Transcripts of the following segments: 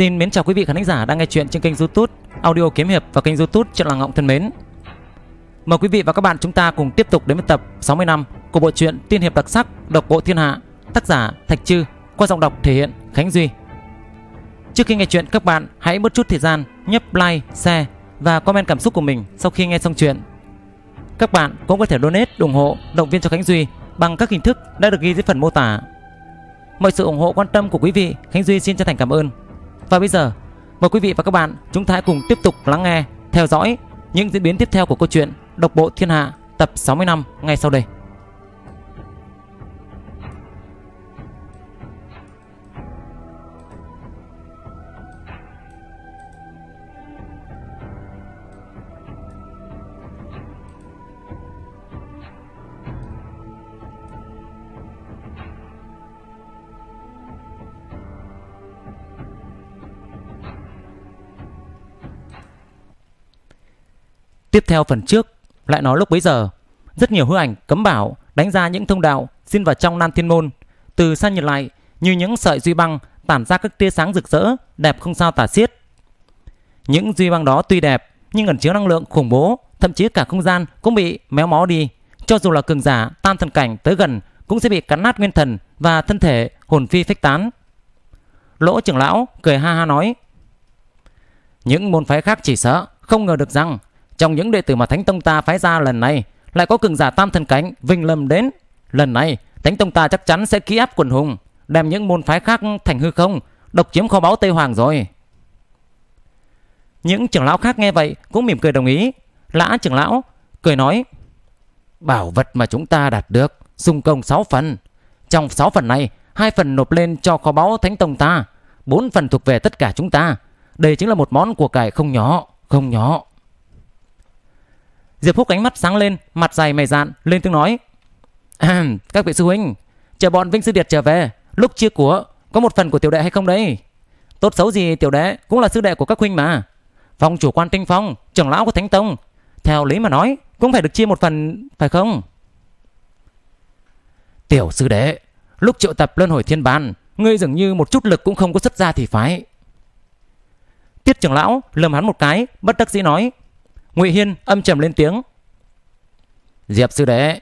Xin mến chào quý vị khán giả đang nghe chuyện trên kênh YouTube Audio Kiếm hiệp và kênh YouTube Truyện Làng Ngọng thân mến. Mời quý vị và các bạn chúng ta cùng tiếp tục đến với tập 60 năm của bộ truyện Tiên hiệp đặc sắc Độc bộ thiên hạ, tác giả Thạch Trư qua giọng đọc thể hiện Khánh Duy. Trước khi nghe chuyện các bạn hãy bớt chút thời gian nhấp like, share và comment cảm xúc của mình sau khi nghe xong chuyện. Các bạn cũng có thể donate ủng hộ động viên cho Khánh Duy bằng các hình thức đã được ghi dưới phần mô tả. Mọi sự ủng hộ quan tâm của quý vị, Khánh Duy xin chân thành cảm ơn. Và bây giờ, mời quý vị và các bạn chúng ta hãy cùng tiếp tục lắng nghe, theo dõi những diễn biến tiếp theo của câu chuyện Độc bộ thiên hạ tập năm ngay sau đây. Tiếp theo phần trước, lại nói lúc bấy giờ, rất nhiều hư ảnh cấm bảo đánh ra những thông đạo xin vào trong Nam Thiên Môn. Từ xa nhìn lại, như những sợi duy băng tản ra các tia sáng rực rỡ, đẹp không sao tả xiết. Những duy băng đó tuy đẹp, nhưng ẩn chứa năng lượng khủng bố, thậm chí cả không gian cũng bị méo mó đi. Cho dù là cường giả tam thần cảnh tới gần cũng sẽ bị cắn nát nguyên thần và thân thể hồn phi phách tán. Lỗ trưởng lão cười ha ha nói Những môn phái khác chỉ sợ Không ngờ được rằng trong những đệ tử mà Thánh Tông ta phái ra lần này Lại có cường giả tam thần cánh Vinh Lâm đến Lần này Thánh Tông ta chắc chắn sẽ ký áp quần hùng Đem những môn phái khác thành hư không Độc chiếm kho báu Tây Hoàng rồi Những trưởng lão khác nghe vậy Cũng mỉm cười đồng ý Lã trưởng lão cười nói Bảo vật mà chúng ta đạt được Dùng công 6 phần Trong 6 phần này hai phần nộp lên cho kho báu Thánh Tông ta bốn phần thuộc về tất cả chúng ta Đây chính là một món của cải không nhỏ Không nhỏ Diệp Phúc ánh mắt sáng lên, mặt dày mày dạn, lên tiếng nói. các vị sư huynh, chờ bọn Vinh Sư Điệt trở về, lúc chia của, có một phần của tiểu đệ hay không đấy? Tốt xấu gì tiểu đệ cũng là sư đệ của các huynh mà. Phong chủ quan tinh phong, trưởng lão của Thánh Tông, theo lý mà nói cũng phải được chia một phần, phải không? Tiểu sư đệ, lúc triệu tập luân hồi thiên bàn, ngươi dường như một chút lực cũng không có xuất ra thì phải. Tiết trưởng lão lườm hắn một cái, bất đắc dĩ nói. Ngụy Hiên âm trầm lên tiếng. Diệp sư đệ,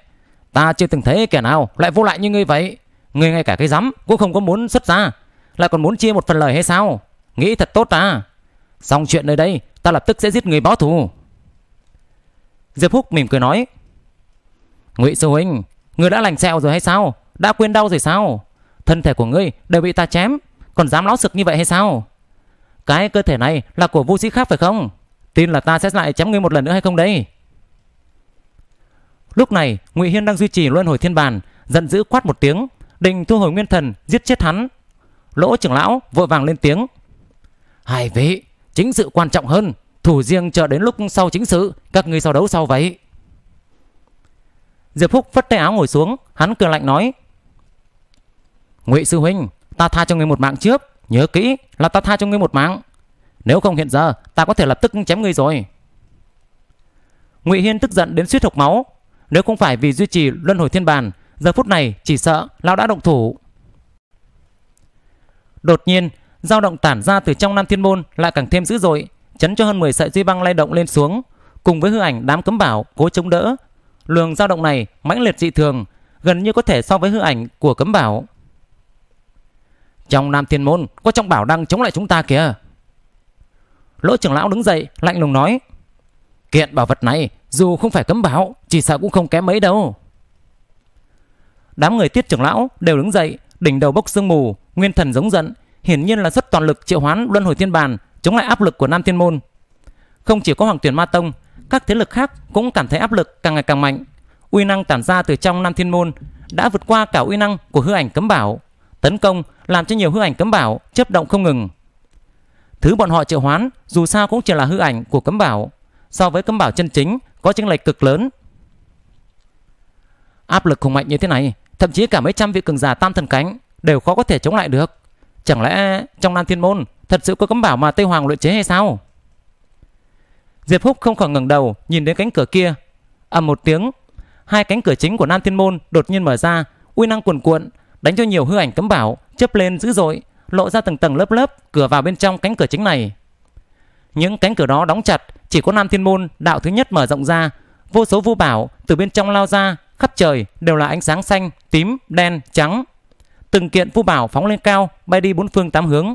ta chưa từng thấy kẻ nào lại vô lại như ngươi vậy. Ngươi ngay cả cái rắm cũng không có muốn xuất ra, lại còn muốn chia một phần lời hay sao? Nghĩ thật tốt ta. Xong chuyện nơi đây, ta lập tức sẽ giết người báo thù. Diệp Húc mỉm cười nói. Ngụy sư huynh, ngươi đã lành sẹo rồi hay sao? Đã quên đau rồi sao? Thân thể của ngươi đều bị ta chém, còn dám láo sực như vậy hay sao? Cái cơ thể này là của Vu Sĩ Khác phải không? tin là ta sẽ lại chém ngươi một lần nữa hay không đấy lúc này ngụy hiên đang duy trì luân hồi thiên bàn giận dữ quát một tiếng định thu hồi nguyên thần giết chết hắn lỗ trưởng lão vội vàng lên tiếng hai vị chính sự quan trọng hơn thủ riêng chờ đến lúc sau chính sự các ngươi sau đấu sau vậy diệp phúc phất tay áo ngồi xuống hắn cười lạnh nói ngụy sư huynh ta tha cho ngươi một mạng trước nhớ kỹ là ta tha cho ngươi một mạng nếu không hiện giờ, ta có thể lập tức chém ngươi rồi. Ngụy Hiên tức giận đến suýt hộc máu. Nếu không phải vì duy trì luân hồi thiên bàn, giờ phút này chỉ sợ lão đã động thủ. Đột nhiên, dao động tản ra từ trong Nam Thiên môn lại càng thêm dữ dội, chấn cho hơn 10 sợi dây băng lay động lên xuống, cùng với hư ảnh đám cấm bảo cố chống đỡ. Luồng dao động này mãnh liệt dị thường, gần như có thể so với hư ảnh của cấm bảo. Trong Nam Thiên môn có trong bảo đang chống lại chúng ta kìa. Lỗ trưởng lão đứng dậy lạnh lùng nói Kiện bảo vật này dù không phải cấm bảo Chỉ sợ cũng không kém mấy đâu Đám người tiết trưởng lão đều đứng dậy Đỉnh đầu bốc sương mù Nguyên thần giống giận Hiển nhiên là xuất toàn lực triệu hoán luân hồi thiên bàn Chống lại áp lực của Nam Thiên Môn Không chỉ có Hoàng Tuyển Ma Tông Các thế lực khác cũng cảm thấy áp lực càng ngày càng mạnh Uy năng tản ra từ trong Nam Thiên Môn Đã vượt qua cả uy năng của hư ảnh cấm bảo Tấn công làm cho nhiều hư ảnh cấm bảo chớp động không ngừng Thứ bọn họ triệu hoán dù sao cũng chỉ là hư ảnh của cấm bảo So với cấm bảo chân chính Có chênh lệch cực lớn Áp lực khủng mạnh như thế này Thậm chí cả mấy trăm vị cường giả tam thần cánh Đều khó có thể chống lại được Chẳng lẽ trong Nam Thiên Môn Thật sự có cấm bảo mà Tây Hoàng luyện chế hay sao Diệp Húc không khỏi ngẩng đầu Nhìn đến cánh cửa kia ầm một tiếng Hai cánh cửa chính của Nam Thiên Môn đột nhiên mở ra Uy năng cuồn cuộn Đánh cho nhiều hư ảnh cấm bảo Chấp lên dữ dội lộ ra từng tầng lớp lớp cửa vào bên trong cánh cửa chính này. Những cánh cửa đó đóng chặt, chỉ có Nam Thiên Môn, đạo thứ nhất mở rộng ra, vô số vô bảo từ bên trong lao ra, khắp trời đều là ánh sáng xanh, tím, đen, trắng. Từng kiện vô bảo phóng lên cao, bay đi bốn phương tám hướng.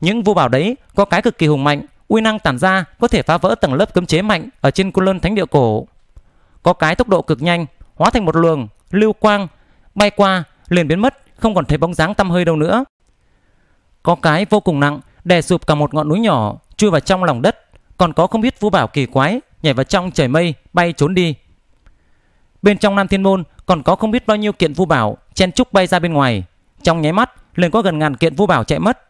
Những vô bảo đấy có cái cực kỳ hùng mạnh, uy năng tản ra có thể phá vỡ tầng lớp cấm chế mạnh ở trên Côn Luân Thánh Địa cổ. Có cái tốc độ cực nhanh, hóa thành một luồng lưu quang bay qua liền biến mất, không còn thấy bóng dáng tăm hơi đâu nữa. Có cái vô cùng nặng, đè sụp cả một ngọn núi nhỏ, chui vào trong lòng đất. Còn có không biết vũ bảo kỳ quái, nhảy vào trong trời mây, bay trốn đi. Bên trong Nam Thiên Môn còn có không biết bao nhiêu kiện vũ bảo, chen trúc bay ra bên ngoài. Trong nháy mắt, liền có gần ngàn kiện vũ bảo chạy mất.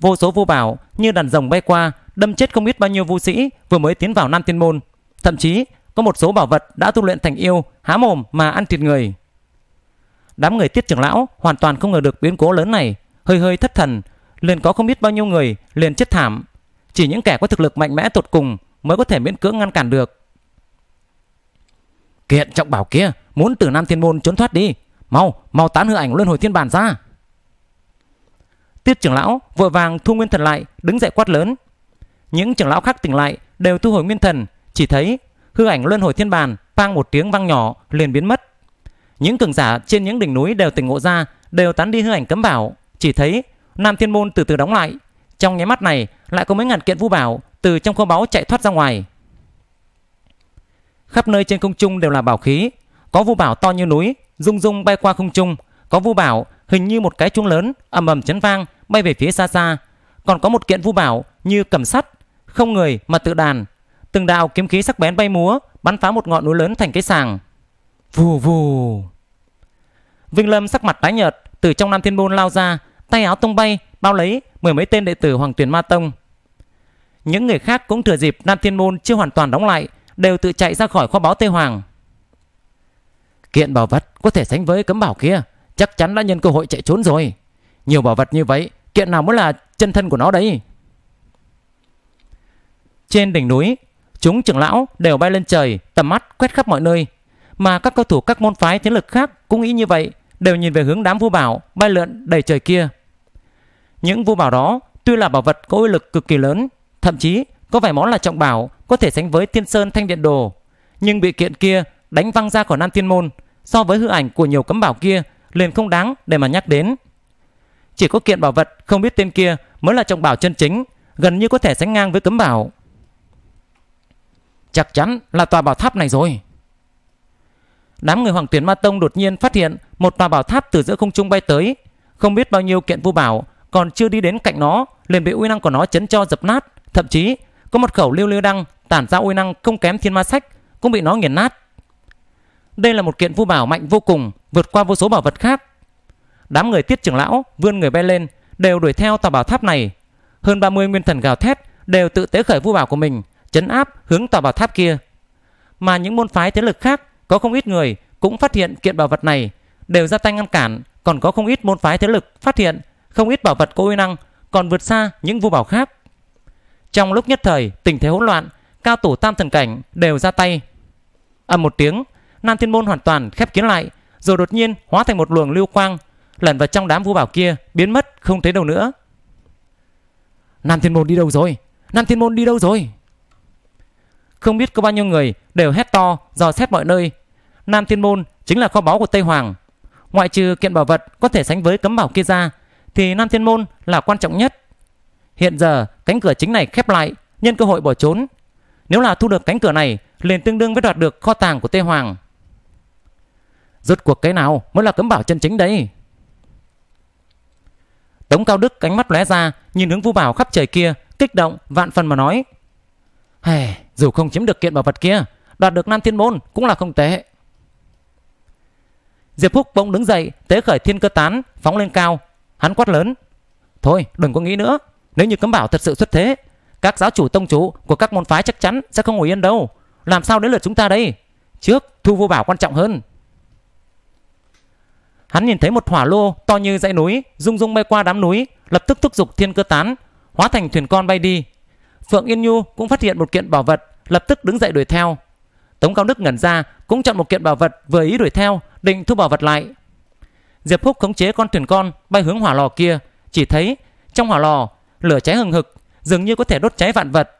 Vô số vũ bảo như đàn rồng bay qua, đâm chết không biết bao nhiêu vũ sĩ vừa mới tiến vào Nam Thiên Môn. Thậm chí, có một số bảo vật đã tu luyện thành yêu, há mồm mà ăn thịt người. Đám người tiết trưởng lão hoàn toàn không ngờ được biến cố lớn này, hơi hơi thất thần, liền có không biết bao nhiêu người liền chết thảm. Chỉ những kẻ có thực lực mạnh mẽ tột cùng mới có thể miễn cưỡng ngăn cản được. Kiện trọng bảo kia muốn từ Nam Thiên Môn trốn thoát đi. Mau, mau tán hư ảnh luân hồi thiên bàn ra. Tiết trưởng lão vội vàng thu nguyên thần lại, đứng dậy quát lớn. Những trưởng lão khác tỉnh lại đều thu hồi nguyên thần, chỉ thấy hư ảnh luân hồi thiên bàn pang một tiếng vang nhỏ liền biến mất. Những cường giả trên những đỉnh núi đều tỉnh ngộ ra, đều tán đi hư ảnh cấm bảo, chỉ thấy Nam Thiên Môn từ từ đóng lại. Trong nháy mắt này, lại có mấy ngàn kiện vũ bảo từ trong kho báu chạy thoát ra ngoài. Khắp nơi trên không trung đều là bảo khí, có vũ bảo to như núi, rung rung bay qua không trung, có vũ bảo hình như một cái chuông lớn ầm ầm chấn vang bay về phía xa xa, còn có một kiện vũ bảo như cầm sắt, không người mà tự đàn, từng đạo kiếm khí sắc bén bay múa, bắn phá một ngọn núi lớn thành cái sàng. Vù vù. Vinh Lâm sắc mặt tái nhợt từ trong Nam Thiên Môn lao ra, tay áo tung bay, bao lấy mười mấy tên đệ tử Hoàng Tuyển Ma Tông. Những người khác cũng thừa dịp Nam Thiên Môn chưa hoàn toàn đóng lại, đều tự chạy ra khỏi kho báu Tây Hoàng. Kiện bảo vật có thể sánh với cấm bảo kia, chắc chắn đã nhân cơ hội chạy trốn rồi. Nhiều bảo vật như vậy, kiện nào mới là chân thân của nó đấy. Trên đỉnh núi, chúng trưởng lão đều bay lên trời, tầm mắt quét khắp mọi nơi. Mà các cao thủ các môn phái thế lực khác cũng nghĩ như vậy, đều nhìn về hướng đám vua bảo bay lượn đầy trời kia. Những vũ bảo đó tuy là bảo vật có uy lực cực kỳ lớn, thậm chí có vài món là trọng bảo có thể sánh với Tiên Sơn Thanh Điện Đồ, nhưng bị kiện kia đánh văng ra khỏi Nam Thiên Môn so với hư ảnh của nhiều cấm bảo kia liền không đáng để mà nhắc đến. Chỉ có kiện bảo vật không biết tên kia mới là trọng bảo chân chính, gần như có thể sánh ngang với cấm bảo. Chắc chắn là tòa bảo tháp này rồi. Đám người Hoàng Tuyển Ma Tông đột nhiên phát hiện một tòa bảo tháp từ giữa không trung bay tới, không biết bao nhiêu kiện vu bảo còn chưa đi đến cạnh nó liền bị uy năng của nó chấn cho dập nát thậm chí có một khẩu liêu liêu đăng tản ra uy năng không kém thiên ma sách cũng bị nó nghiền nát đây là một kiện vu bảo mạnh vô cùng vượt qua vô số bảo vật khác đám người tiết trưởng lão vươn người bay lên đều đuổi theo tòa bảo tháp này hơn 30 nguyên thần gào thét đều tự tế khởi vu bảo của mình chấn áp hướng tòa bảo tháp kia mà những môn phái thế lực khác có không ít người cũng phát hiện kiện bảo vật này đều ra tay ngăn cản còn có không ít môn phái thế lực phát hiện không ít bảo vật có uy năng còn vượt xa những vua bảo khác. Trong lúc nhất thời, tình thế hỗn loạn, cao tổ tam thần cảnh đều ra tay. Ầm một tiếng, Nam Thiên Môn hoàn toàn khép kín lại, rồi đột nhiên hóa thành một luồng lưu quang, lẩn vào trong đám vua bảo kia, biến mất không thấy đâu nữa. Nam Thiên Môn đi đâu rồi? Nam Thiên Môn đi đâu rồi? Không biết có bao nhiêu người đều hét to, dò xét mọi nơi. Nam Thiên Môn chính là kho báu của Tây Hoàng. Ngoại trừ kiện bảo vật có thể sánh với cấm bảo kia ra, thì Nam Thiên Môn là quan trọng nhất. Hiện giờ cánh cửa chính này khép lại, nhân cơ hội bỏ trốn. Nếu là thu được cánh cửa này, liền tương đương với đoạt được kho tàng của Tê Hoàng. Rốt cuộc cái nào mới là cấm bảo chân chính đấy? Tống Cao Đức cánh mắt lóe ra, nhìn hướng Vu Bảo khắp trời kia, kích động vạn phần mà nói: "Hề, hey, dù không chiếm được kiện bảo vật kia, đoạt được Nam Thiên Môn cũng là không tệ." Diệp Phúc bỗng đứng dậy, tế khởi thiên cơ tán, phóng lên cao, Hắn quát lớn Thôi đừng có nghĩ nữa Nếu như cấm bảo thật sự xuất thế Các giáo chủ tông chủ của các môn phái chắc chắn sẽ không ngồi yên đâu Làm sao đến lượt chúng ta đây Trước thu vô bảo quan trọng hơn Hắn nhìn thấy một hỏa lô to như dãy núi Rung rung bay qua đám núi Lập tức thúc giục thiên cơ tán Hóa thành thuyền con bay đi Phượng Yên Nhu cũng phát hiện một kiện bảo vật Lập tức đứng dậy đuổi theo Tống Cao Đức ngẩn ra cũng chọn một kiện bảo vật vừa ý đuổi theo định thu bảo vật lại Diệp Húc khống chế con thuyền con bay hướng hỏa lò kia, chỉ thấy trong hỏa lò lửa cháy hừng hực, dường như có thể đốt cháy vạn vật.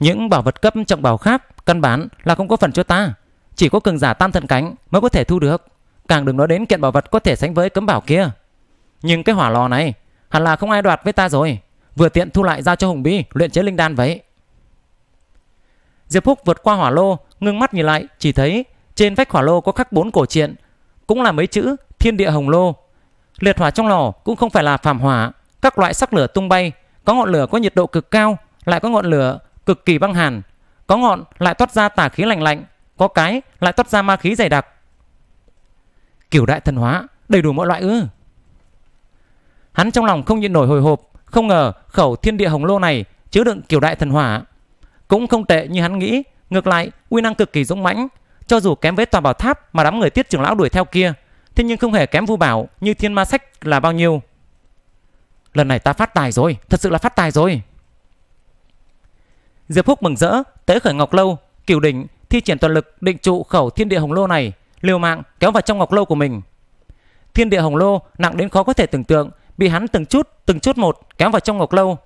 Những bảo vật cấp trọng bảo khác căn bản là không có phần cho ta, chỉ có cường giả tam thần cánh mới có thể thu được, càng đừng nói đến kiện bảo vật có thể sánh với cấm bảo kia. Nhưng cái hỏa lò này hẳn là không ai đoạt với ta rồi, vừa tiện thu lại giao cho Hùng Bi luyện chế linh đan vậy. Diệp Húc vượt qua hỏa lô, ngưng mắt nhìn lại, chỉ thấy trên vách hỏa lô có khắc bốn cổ truyện cũng là mấy chữ thiên địa hồng lô. Liệt hỏa trong lò cũng không phải là phàm hỏa, các loại sắc lửa tung bay, có ngọn lửa có nhiệt độ cực cao, lại có ngọn lửa cực kỳ băng hàn, có ngọn lại toát ra tà khí lạnh lạnh, có cái lại toát ra ma khí dày đặc. Kiểu đại thần hóa, đầy đủ mọi loại ư? Hắn trong lòng không nhịn nổi hồi hộp, không ngờ khẩu thiên địa hồng lô này chứa đựng kiểu đại thần hỏa. Cũng không tệ như hắn nghĩ, ngược lại uy năng cực kỳ dũng mãnh, cho dù kém với tòa bảo tháp mà đám người tiết trưởng lão đuổi theo kia, thế nhưng không hề kém vu bảo như thiên ma sách là bao nhiêu. Lần này ta phát tài rồi, thật sự là phát tài rồi. Diệp Húc mừng rỡ, tới khởi ngọc lâu, cửu đỉnh, thi triển toàn lực định trụ khẩu thiên địa hồng lô này, liều mạng kéo vào trong ngọc lâu của mình. Thiên địa hồng lô nặng đến khó có thể tưởng tượng, bị hắn từng chút, từng chút một kéo vào trong ngọc lâu.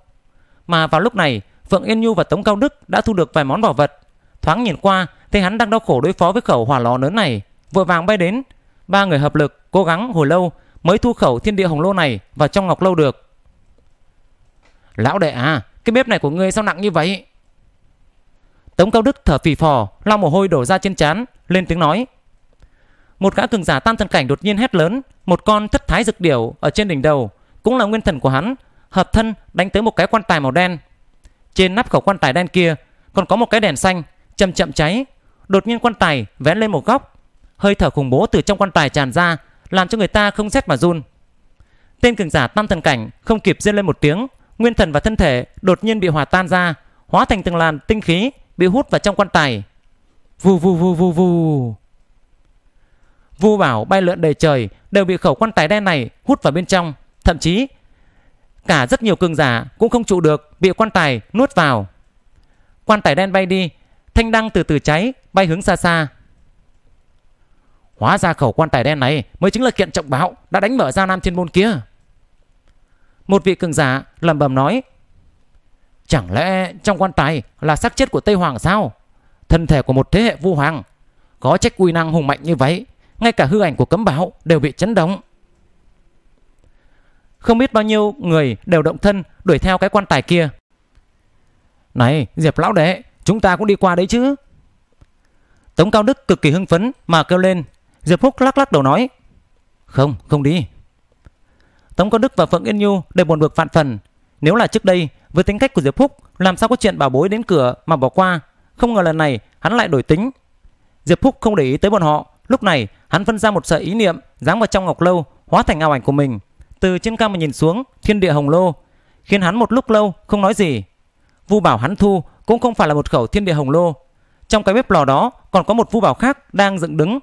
Mà vào lúc này, Phượng Yên Nhu và Tống Cao Đức đã thu được vài món bảo vật. Thoáng nhìn qua thấy hắn đang đau khổ đối phó với khẩu hỏa lò lớn này, vội vàng bay đến. Ba người hợp lực, cố gắng hồi lâu mới thu khẩu thiên địa hồng lô này vào trong ngọc lâu được. Lão đệ à, cái bếp này của ngươi sao nặng như vậy? Tống Cao Đức thở phì phò, lau mồ hôi đổ ra trên trán, lên tiếng nói. Một gã cường giả tam thần cảnh đột nhiên hét lớn, một con thất thái dực điểu ở trên đỉnh đầu, cũng là nguyên thần của hắn, hợp thân đánh tới một cái quan tài màu đen. Trên nắp khẩu quan tài đen kia còn có một cái đèn xanh, chậm chậm cháy, Đột nhiên quan tài vén lên một góc Hơi thở khủng bố từ trong quan tài tràn ra Làm cho người ta không rét mà run Tên cường giả tam thần cảnh không kịp rên lên một tiếng Nguyên thần và thân thể đột nhiên bị hòa tan ra Hóa thành từng làn tinh khí Bị hút vào trong quan tài Vù vù vù vù vù Vu bảo bay lượn đầy trời Đều bị khẩu quan tài đen này hút vào bên trong Thậm chí Cả rất nhiều cường giả cũng không trụ được Bị quan tài nuốt vào Quan tài đen bay đi thanh đăng từ từ cháy, bay hướng xa xa. Hóa ra khẩu quan tài đen này mới chính là kiện trọng báo đã đánh mở ra Nam Thiên Môn kia. Một vị cường giả lẩm bẩm nói Chẳng lẽ trong quan tài là xác chết của Tây Hoàng sao? Thân thể của một thế hệ vu hoàng Có trách quy năng hùng mạnh như vậy Ngay cả hư ảnh của cấm bảo đều bị chấn động Không biết bao nhiêu người đều động thân đuổi theo cái quan tài kia Này Diệp Lão Đệ Chúng ta cũng đi qua đấy chứ Tống Cao Đức cực kỳ hưng phấn Mà kêu lên Diệp Phúc lắc lắc đầu nói Không không đi Tống Cao Đức và Phượng Yên Nhu đều buồn bực phản phần Nếu là trước đây với tính cách của Diệp Phúc Làm sao có chuyện bảo bối đến cửa mà bỏ qua Không ngờ lần này hắn lại đổi tính Diệp Phúc không để ý tới bọn họ Lúc này hắn phân ra một sợi ý niệm Dáng vào trong ngọc lâu hóa thành ảo ảnh của mình Từ trên cao mà nhìn xuống thiên địa hồng lô Khiến hắn một lúc lâu không nói gì Vu bảo hắn thu cũng không phải là một khẩu thiên địa hồng lô. Trong cái bếp lò đó còn có một vu bảo khác đang dựng đứng.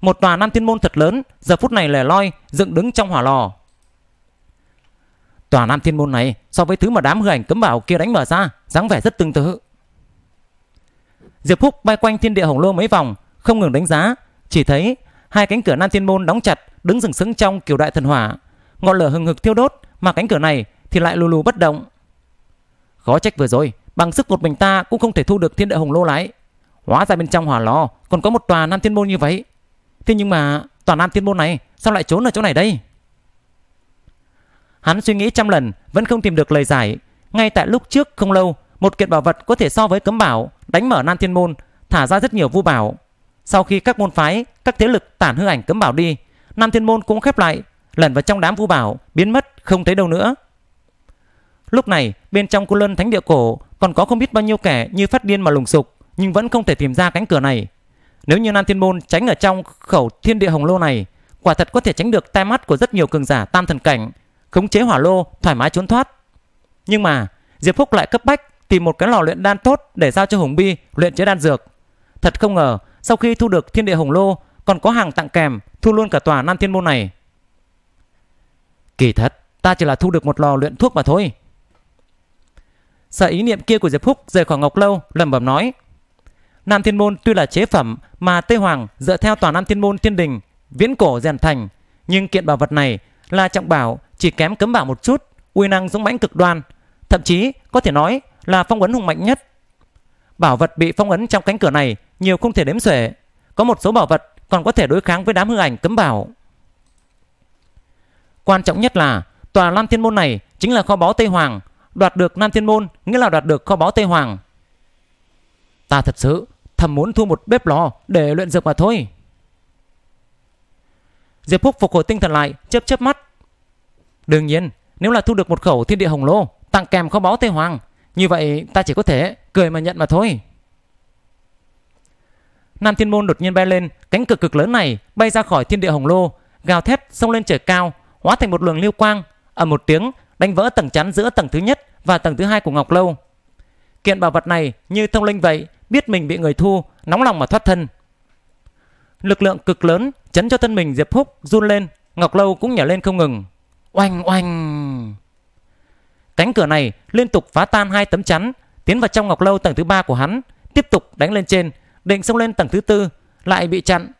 Một tòa nam thiên môn thật lớn, giờ phút này lẻ loi, dựng đứng trong hỏa lò. Tòa nam thiên môn này so với thứ mà đám hư ảnh cấm bảo kia đánh mở ra, dáng vẻ rất tương tự. Diệp Phúc bay quanh thiên địa hồng lô mấy vòng, không ngừng đánh giá, chỉ thấy hai cánh cửa nam thiên môn đóng chặt, đứng sừng sững trong kiểu đại thần hỏa, ngọn lửa hừng hực thiêu đốt, mà cánh cửa này thì lại lù lù bất động. Khó trách vừa rồi, bằng sức một mình ta cũng không thể thu được thiên địa hồng lô lái. Hóa ra bên trong hỏa lò còn có một tòa nam thiên môn như vậy. Thế nhưng mà tòa nam thiên môn này sao lại trốn ở chỗ này đây? Hắn suy nghĩ trăm lần vẫn không tìm được lời giải. Ngay tại lúc trước không lâu, một kiện bảo vật có thể so với cấm bảo đánh mở nam thiên môn, thả ra rất nhiều vu bảo. Sau khi các môn phái, các thế lực tản hư ảnh cấm bảo đi, nam thiên môn cũng khép lại, lẩn vào trong đám vu bảo, biến mất không thấy đâu nữa. Lúc này, bên trong cô lân thánh địa cổ còn có không biết bao nhiêu kẻ như phát điên mà lùng sục, nhưng vẫn không thể tìm ra cánh cửa này. Nếu như Nam Thiên Môn tránh ở trong khẩu thiên địa hồng lô này, quả thật có thể tránh được tai mắt của rất nhiều cường giả tam thần cảnh, khống chế hỏa lô, thoải mái trốn thoát. Nhưng mà, Diệp Phúc lại cấp bách tìm một cái lò luyện đan tốt để giao cho Hùng Bi luyện chế đan dược. Thật không ngờ, sau khi thu được thiên địa hồng lô, còn có hàng tặng kèm, thu luôn cả tòa Nam Thiên Môn này. Kỳ thật, ta chỉ là thu được một lò luyện thuốc mà thôi, Sợ ý niệm kia của Diệp Phúc rời khỏi Ngọc Lâu, lẩm bẩm nói: Nam Thiên môn tuy là chế phẩm mà Tây Hoàng dựa theo toàn Nam Thiên môn Thiên đình viễn cổ rèn thành, nhưng kiện bảo vật này là trọng bảo, chỉ kém cấm bảo một chút, uy năng dũng mãnh cực đoan, thậm chí có thể nói là phong ấn hùng mạnh nhất. Bảo vật bị phong ấn trong cánh cửa này nhiều không thể đếm xuể, có một số bảo vật còn có thể đối kháng với đám hư ảnh cấm bảo. Quan trọng nhất là tòa Nam Thiên môn này chính là kho báu Tây Hoàng, đoạt được Nam Thiên Môn nghĩa là đoạt được kho báu Tây Hoàng. Ta thật sự thầm muốn thu một bếp lò để luyện dược mà thôi. Diệp Phúc phục hồi tinh thần lại, chớp chớp mắt. Đương nhiên, nếu là thu được một khẩu thiên địa hồng lô, tặng kèm kho báu Tây Hoàng, như vậy ta chỉ có thể cười mà nhận mà thôi. Nam Thiên Môn đột nhiên bay lên, cánh cực cực lớn này bay ra khỏi thiên địa hồng lô, gào thét xông lên trời cao, hóa thành một luồng lưu quang, ở một tiếng đánh vỡ tầng chắn giữa tầng thứ nhất và tầng thứ hai của Ngọc Lâu. Kiện bảo vật này như thông linh vậy, biết mình bị người thu, nóng lòng mà thoát thân. Lực lượng cực lớn chấn cho thân mình Diệp Phúc run lên, Ngọc Lâu cũng nhảy lên không ngừng. Oanh oanh! Cánh cửa này liên tục phá tan hai tấm chắn, tiến vào trong Ngọc Lâu tầng thứ ba của hắn, tiếp tục đánh lên trên, định xông lên tầng thứ tư, lại bị chặn.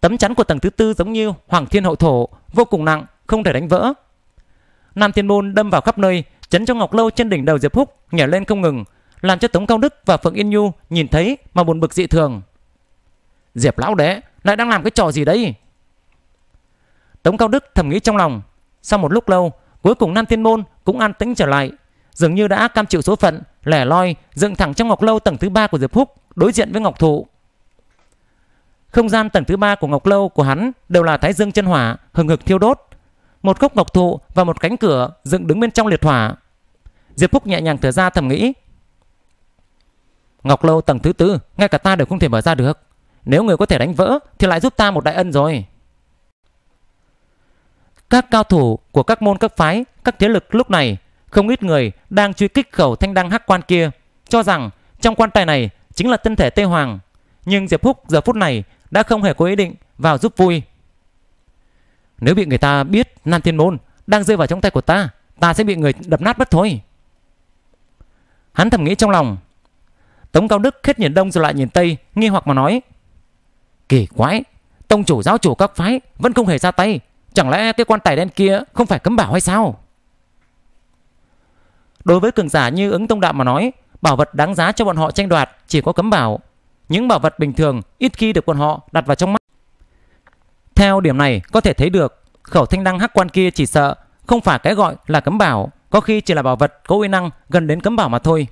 Tấm chắn của tầng thứ tư giống như Hoàng Thiên Hậu Thổ, vô cùng nặng, không thể đánh vỡ. Nam Thiên Môn đâm vào khắp nơi, chấn cho Ngọc Lâu trên đỉnh đầu Diệp Húc nhảy lên không ngừng, làm cho Tống Cao Đức và Phượng Yên Nhu nhìn thấy mà buồn bực dị thường. Diệp lão đế lại đang làm cái trò gì đấy? Tống Cao Đức thầm nghĩ trong lòng. Sau một lúc lâu, cuối cùng Nam Thiên Môn cũng an tĩnh trở lại, dường như đã cam chịu số phận, lẻ loi dựng thẳng trong Ngọc Lâu tầng thứ ba của Diệp Húc đối diện với Ngọc Thụ. Không gian tầng thứ ba của Ngọc Lâu của hắn đều là Thái Dương chân hỏa hừng hực thiêu đốt, một gốc ngọc thụ và một cánh cửa dựng đứng bên trong liệt hỏa. Diệp Phúc nhẹ nhàng thở ra thầm nghĩ. Ngọc lâu tầng thứ tư, ngay cả ta đều không thể mở ra được. Nếu người có thể đánh vỡ thì lại giúp ta một đại ân rồi. Các cao thủ của các môn các phái, các thế lực lúc này, không ít người đang truy kích khẩu thanh đăng hắc quan kia, cho rằng trong quan tài này chính là thân thể Tây Hoàng. Nhưng Diệp Phúc giờ phút này đã không hề có ý định vào giúp vui. Nếu bị người ta biết Nam Thiên Môn đang rơi vào trong tay của ta, ta sẽ bị người đập nát mất thôi. Hắn thầm nghĩ trong lòng. Tống Cao Đức khét nhìn đông rồi lại nhìn tây, nghi hoặc mà nói. Kỳ quái, tông chủ giáo chủ các phái vẫn không hề ra tay. Chẳng lẽ cái quan tài đen kia không phải cấm bảo hay sao? Đối với cường giả như ứng tông đạo mà nói, bảo vật đáng giá cho bọn họ tranh đoạt chỉ có cấm bảo. Những bảo vật bình thường ít khi được bọn họ đặt vào trong mắt. Theo điểm này có thể thấy được khẩu thanh đăng hắc quan kia chỉ sợ không phải cái gọi là cấm bảo, có khi chỉ là bảo vật có uy năng gần đến cấm bảo mà thôi.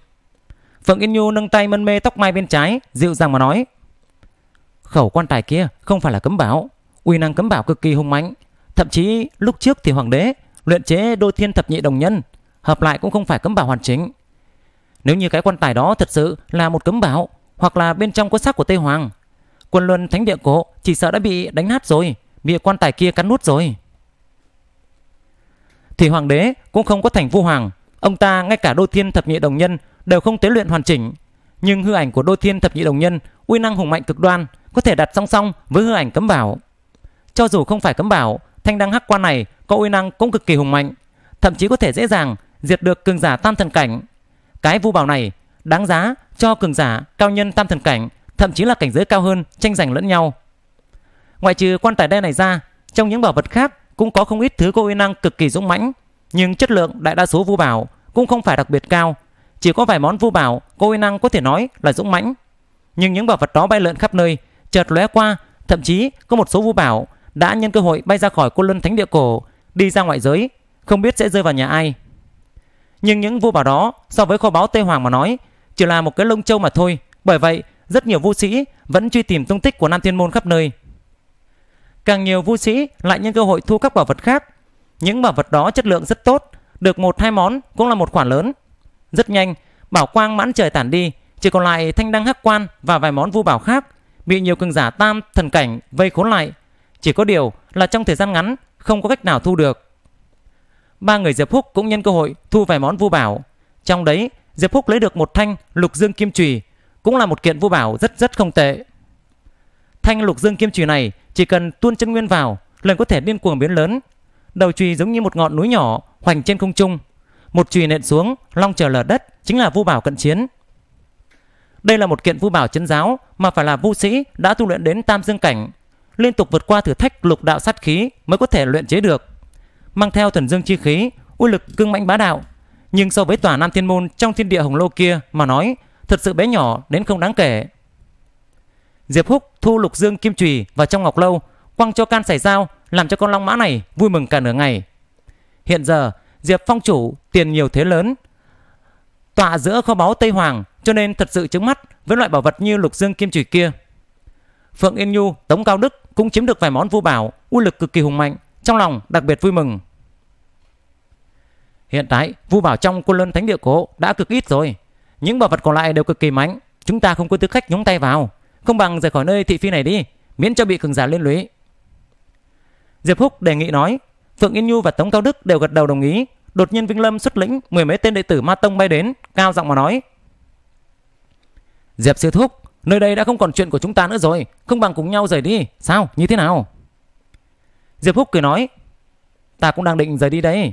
Phượng Yên Nhu nâng tay mân mê tóc mai bên trái, dịu dàng mà nói. Khẩu quan tài kia không phải là cấm bảo, uy năng cấm bảo cực kỳ hung mãnh, thậm chí lúc trước thì hoàng đế luyện chế đôi thiên thập nhị đồng nhân, hợp lại cũng không phải cấm bảo hoàn chỉnh. Nếu như cái quan tài đó thật sự là một cấm bảo, hoặc là bên trong có xác của Tây Hoàng, Quân luân thánh địa cổ chỉ sợ đã bị đánh nát rồi, bị quan tài kia cắn nút rồi. Thì hoàng đế cũng không có thành vu hoàng, ông ta ngay cả đôi thiên thập nhị đồng nhân đều không tế luyện hoàn chỉnh. Nhưng hư ảnh của đôi thiên thập nhị đồng nhân uy năng hùng mạnh cực đoan có thể đặt song song với hư ảnh cấm bảo. Cho dù không phải cấm bảo, thanh đăng hắc quan này có uy năng cũng cực kỳ hùng mạnh, thậm chí có thể dễ dàng diệt được cường giả tam thần cảnh. Cái vu bảo này đáng giá cho cường giả cao nhân tam thần cảnh thậm chí là cảnh giới cao hơn tranh giành lẫn nhau. Ngoại trừ quan tài đen này ra, trong những bảo vật khác cũng có không ít thứ có uy năng cực kỳ dũng mãnh, nhưng chất lượng đại đa số vũ bảo cũng không phải đặc biệt cao, chỉ có vài món vũ bảo có uy năng có thể nói là dũng mãnh. Nhưng những bảo vật đó bay lượn khắp nơi, chợt lóe qua, thậm chí có một số vũ bảo đã nhân cơ hội bay ra khỏi cô luân thánh địa cổ, đi ra ngoại giới, không biết sẽ rơi vào nhà ai. Nhưng những vũ bảo đó so với kho báu Tây Hoàng mà nói, chỉ là một cái lông châu mà thôi, bởi vậy rất nhiều vũ sĩ vẫn truy tìm tung tích của Nam Thiên Môn khắp nơi. Càng nhiều vũ sĩ lại nhân cơ hội thu các bảo vật khác. Những bảo vật đó chất lượng rất tốt, được một hai món cũng là một khoản lớn. Rất nhanh, bảo quang mãn trời tản đi, chỉ còn lại thanh đăng hắc quan và vài món vu bảo khác bị nhiều cường giả tam thần cảnh vây khốn lại. Chỉ có điều là trong thời gian ngắn không có cách nào thu được. Ba người Diệp Húc cũng nhân cơ hội thu vài món vu bảo. Trong đấy, Diệp Húc lấy được một thanh lục dương kim chùy cũng là một kiện vũ bảo rất rất không tệ. Thanh lục dương kim chùy này chỉ cần tuôn chân nguyên vào, liền có thể điên cuồng biến lớn. Đầu chùy giống như một ngọn núi nhỏ hoành trên không trung, một chùy nện xuống, long trời lở đất, chính là vũ bảo cận chiến. Đây là một kiện vũ bảo chấn giáo mà phải là vũ sĩ đã tu luyện đến tam dương cảnh, liên tục vượt qua thử thách lục đạo sát khí mới có thể luyện chế được. Mang theo thần dương chi khí, uy lực cương mãnh bá đạo, nhưng so với tòa Nam Thiên môn trong thiên địa Hồng Lô kia mà nói, thật sự bé nhỏ đến không đáng kể. Diệp Húc thu lục dương kim chùy vào trong ngọc lâu, quăng cho can sải dao, làm cho con long mã này vui mừng cả nửa ngày. Hiện giờ, Diệp Phong chủ tiền nhiều thế lớn, tọa giữa kho báu Tây Hoàng cho nên thật sự chứng mắt với loại bảo vật như lục dương kim chùy kia. Phượng Yên Nhu, Tống Cao Đức cũng chiếm được vài món vu bảo, uy lực cực kỳ hùng mạnh, trong lòng đặc biệt vui mừng. Hiện tại, vu bảo trong quân luân thánh địa Cổ đã cực ít rồi, những bảo vật còn lại đều cực kỳ mạnh, chúng ta không có tư cách nhúng tay vào, không bằng rời khỏi nơi thị phi này đi, miễn cho bị cường giả liên lụy. Diệp Húc đề nghị nói, Phượng Yên Nhu và Tống Cao Đức đều gật đầu đồng ý. Đột nhiên Vinh Lâm xuất lĩnh mười mấy tên đệ tử Ma Tông bay đến, cao giọng mà nói: "Diệp sư thúc, nơi đây đã không còn chuyện của chúng ta nữa rồi, không bằng cùng nhau rời đi, sao? Như thế nào?" Diệp Húc cười nói: "Ta cũng đang định rời đi đấy."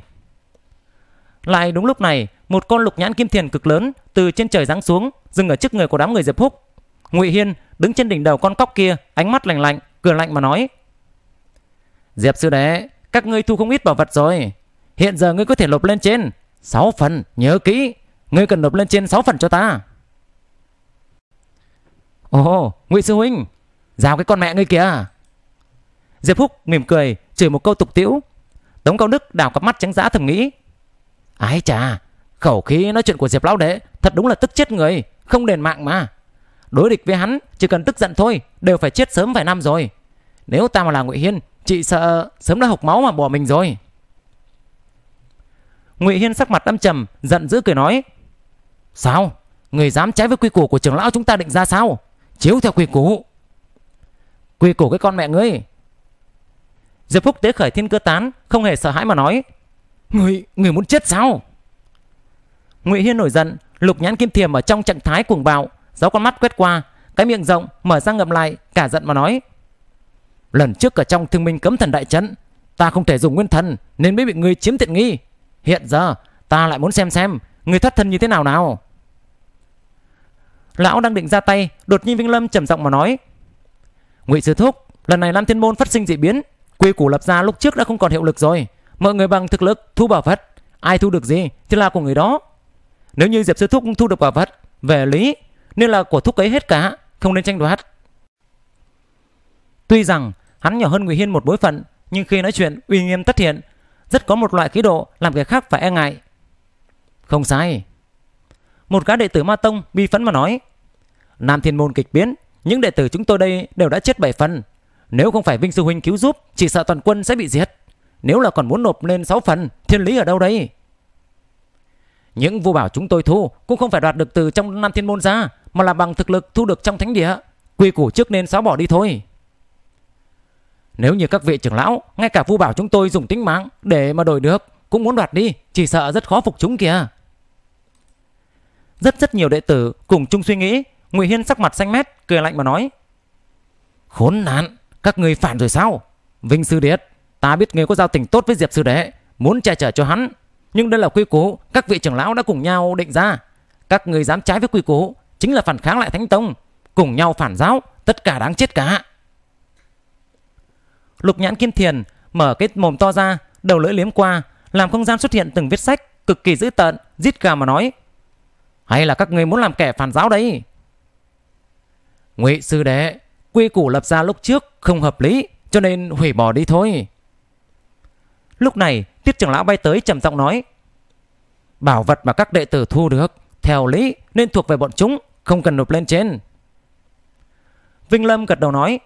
Lại đúng lúc này, một con lục nhãn kim thiền cực lớn từ trên trời giáng xuống, dừng ở trước người của đám người Diệp Húc. Ngụy Hiên đứng trên đỉnh đầu con cóc kia, ánh mắt lạnh lạnh, cười lạnh mà nói: "Diệp sư đệ, các ngươi thu không ít bảo vật rồi, hiện giờ ngươi có thể lột lên trên 6 phần, nhớ kỹ, ngươi cần lột lên trên 6 phần cho ta." "Ồ, Ngụy sư huynh, giao cái con mẹ ngươi kìa." Diệp Húc mỉm cười, chửi một câu tục tiễu. Tống Cao Đức đảo cặp mắt trắng dã thầm nghĩ, Ái chà, khẩu khí nói chuyện của Diệp Lão Đệ thật đúng là tức chết người, không đền mạng mà. Đối địch với hắn, chỉ cần tức giận thôi, đều phải chết sớm vài năm rồi. Nếu ta mà là Ngụy Hiên, chị sợ sớm đã hộc máu mà bỏ mình rồi. Ngụy Hiên sắc mặt âm trầm, giận dữ cười nói: "Sao? Người dám trái với quy củ của trưởng lão chúng ta định ra sao? Chiếu theo quy củ." "Quy củ cái con mẹ ngươi." Diệp Phúc tế khởi thiên cơ tán, không hề sợ hãi mà nói: Người, người muốn chết sao? Ngụy Hiên nổi giận, lục nhãn kim thiềm ở trong trạng thái cuồng bạo, gió con mắt quét qua, cái miệng rộng mở ra ngậm lại, cả giận mà nói. Lần trước ở trong thương minh cấm thần đại trận, ta không thể dùng nguyên thần nên mới bị người chiếm tiện nghi. Hiện giờ ta lại muốn xem xem người thoát thân như thế nào nào. Lão đang định ra tay, đột nhiên Vinh Lâm trầm giọng mà nói. Ngụy Sư Thúc, lần này Lam Thiên Môn phát sinh dị biến, quy củ lập ra lúc trước đã không còn hiệu lực rồi. Mọi người bằng thực lực thu bảo vật Ai thu được gì thì là của người đó Nếu như Diệp Sư Thúc cũng thu được bảo vật Về lý nên là của Thúc ấy hết cả Không nên tranh đoạt Tuy rằng hắn nhỏ hơn Ngụy Hiên một bối phận Nhưng khi nói chuyện uy nghiêm tất hiện Rất có một loại khí độ làm người khác phải e ngại Không sai Một gã đệ tử Ma Tông bi phấn mà nói Nam Thiên Môn kịch biến Những đệ tử chúng tôi đây đều đã chết bảy phần Nếu không phải Vinh Sư Huynh cứu giúp Chỉ sợ toàn quân sẽ bị giết nếu là còn muốn nộp lên 6 phần, thiên lý ở đâu đây? Những vua bảo chúng tôi thu cũng không phải đoạt được từ trong năm Thiên Môn ra, mà là bằng thực lực thu được trong thánh địa. Quy củ trước nên xóa bỏ đi thôi. Nếu như các vị trưởng lão, ngay cả vua bảo chúng tôi dùng tính mạng để mà đổi được, cũng muốn đoạt đi, chỉ sợ rất khó phục chúng kìa. Rất rất nhiều đệ tử cùng chung suy nghĩ, Ngụy Hiên sắc mặt xanh mét, cười lạnh mà nói. Khốn nạn, các người phản rồi sao? Vinh Sư Điệt, Ta biết người có giao tình tốt với Diệp Sư đệ muốn che chở cho hắn. Nhưng đây là quy cố các vị trưởng lão đã cùng nhau định ra. Các người dám trái với quy cố chính là phản kháng lại Thánh Tông. Cùng nhau phản giáo, tất cả đáng chết cả. Lục nhãn kim thiền mở cái mồm to ra, đầu lưỡi liếm qua, làm không gian xuất hiện từng vết sách cực kỳ dữ tợn, rít gà mà nói. Hay là các người muốn làm kẻ phản giáo đấy? Ngụy sư đệ, quy củ lập ra lúc trước không hợp lý, cho nên hủy bỏ đi thôi. Lúc này tiết trưởng lão bay tới trầm giọng nói Bảo vật mà các đệ tử thu được Theo lý nên thuộc về bọn chúng Không cần nộp lên trên Vinh Lâm gật đầu nói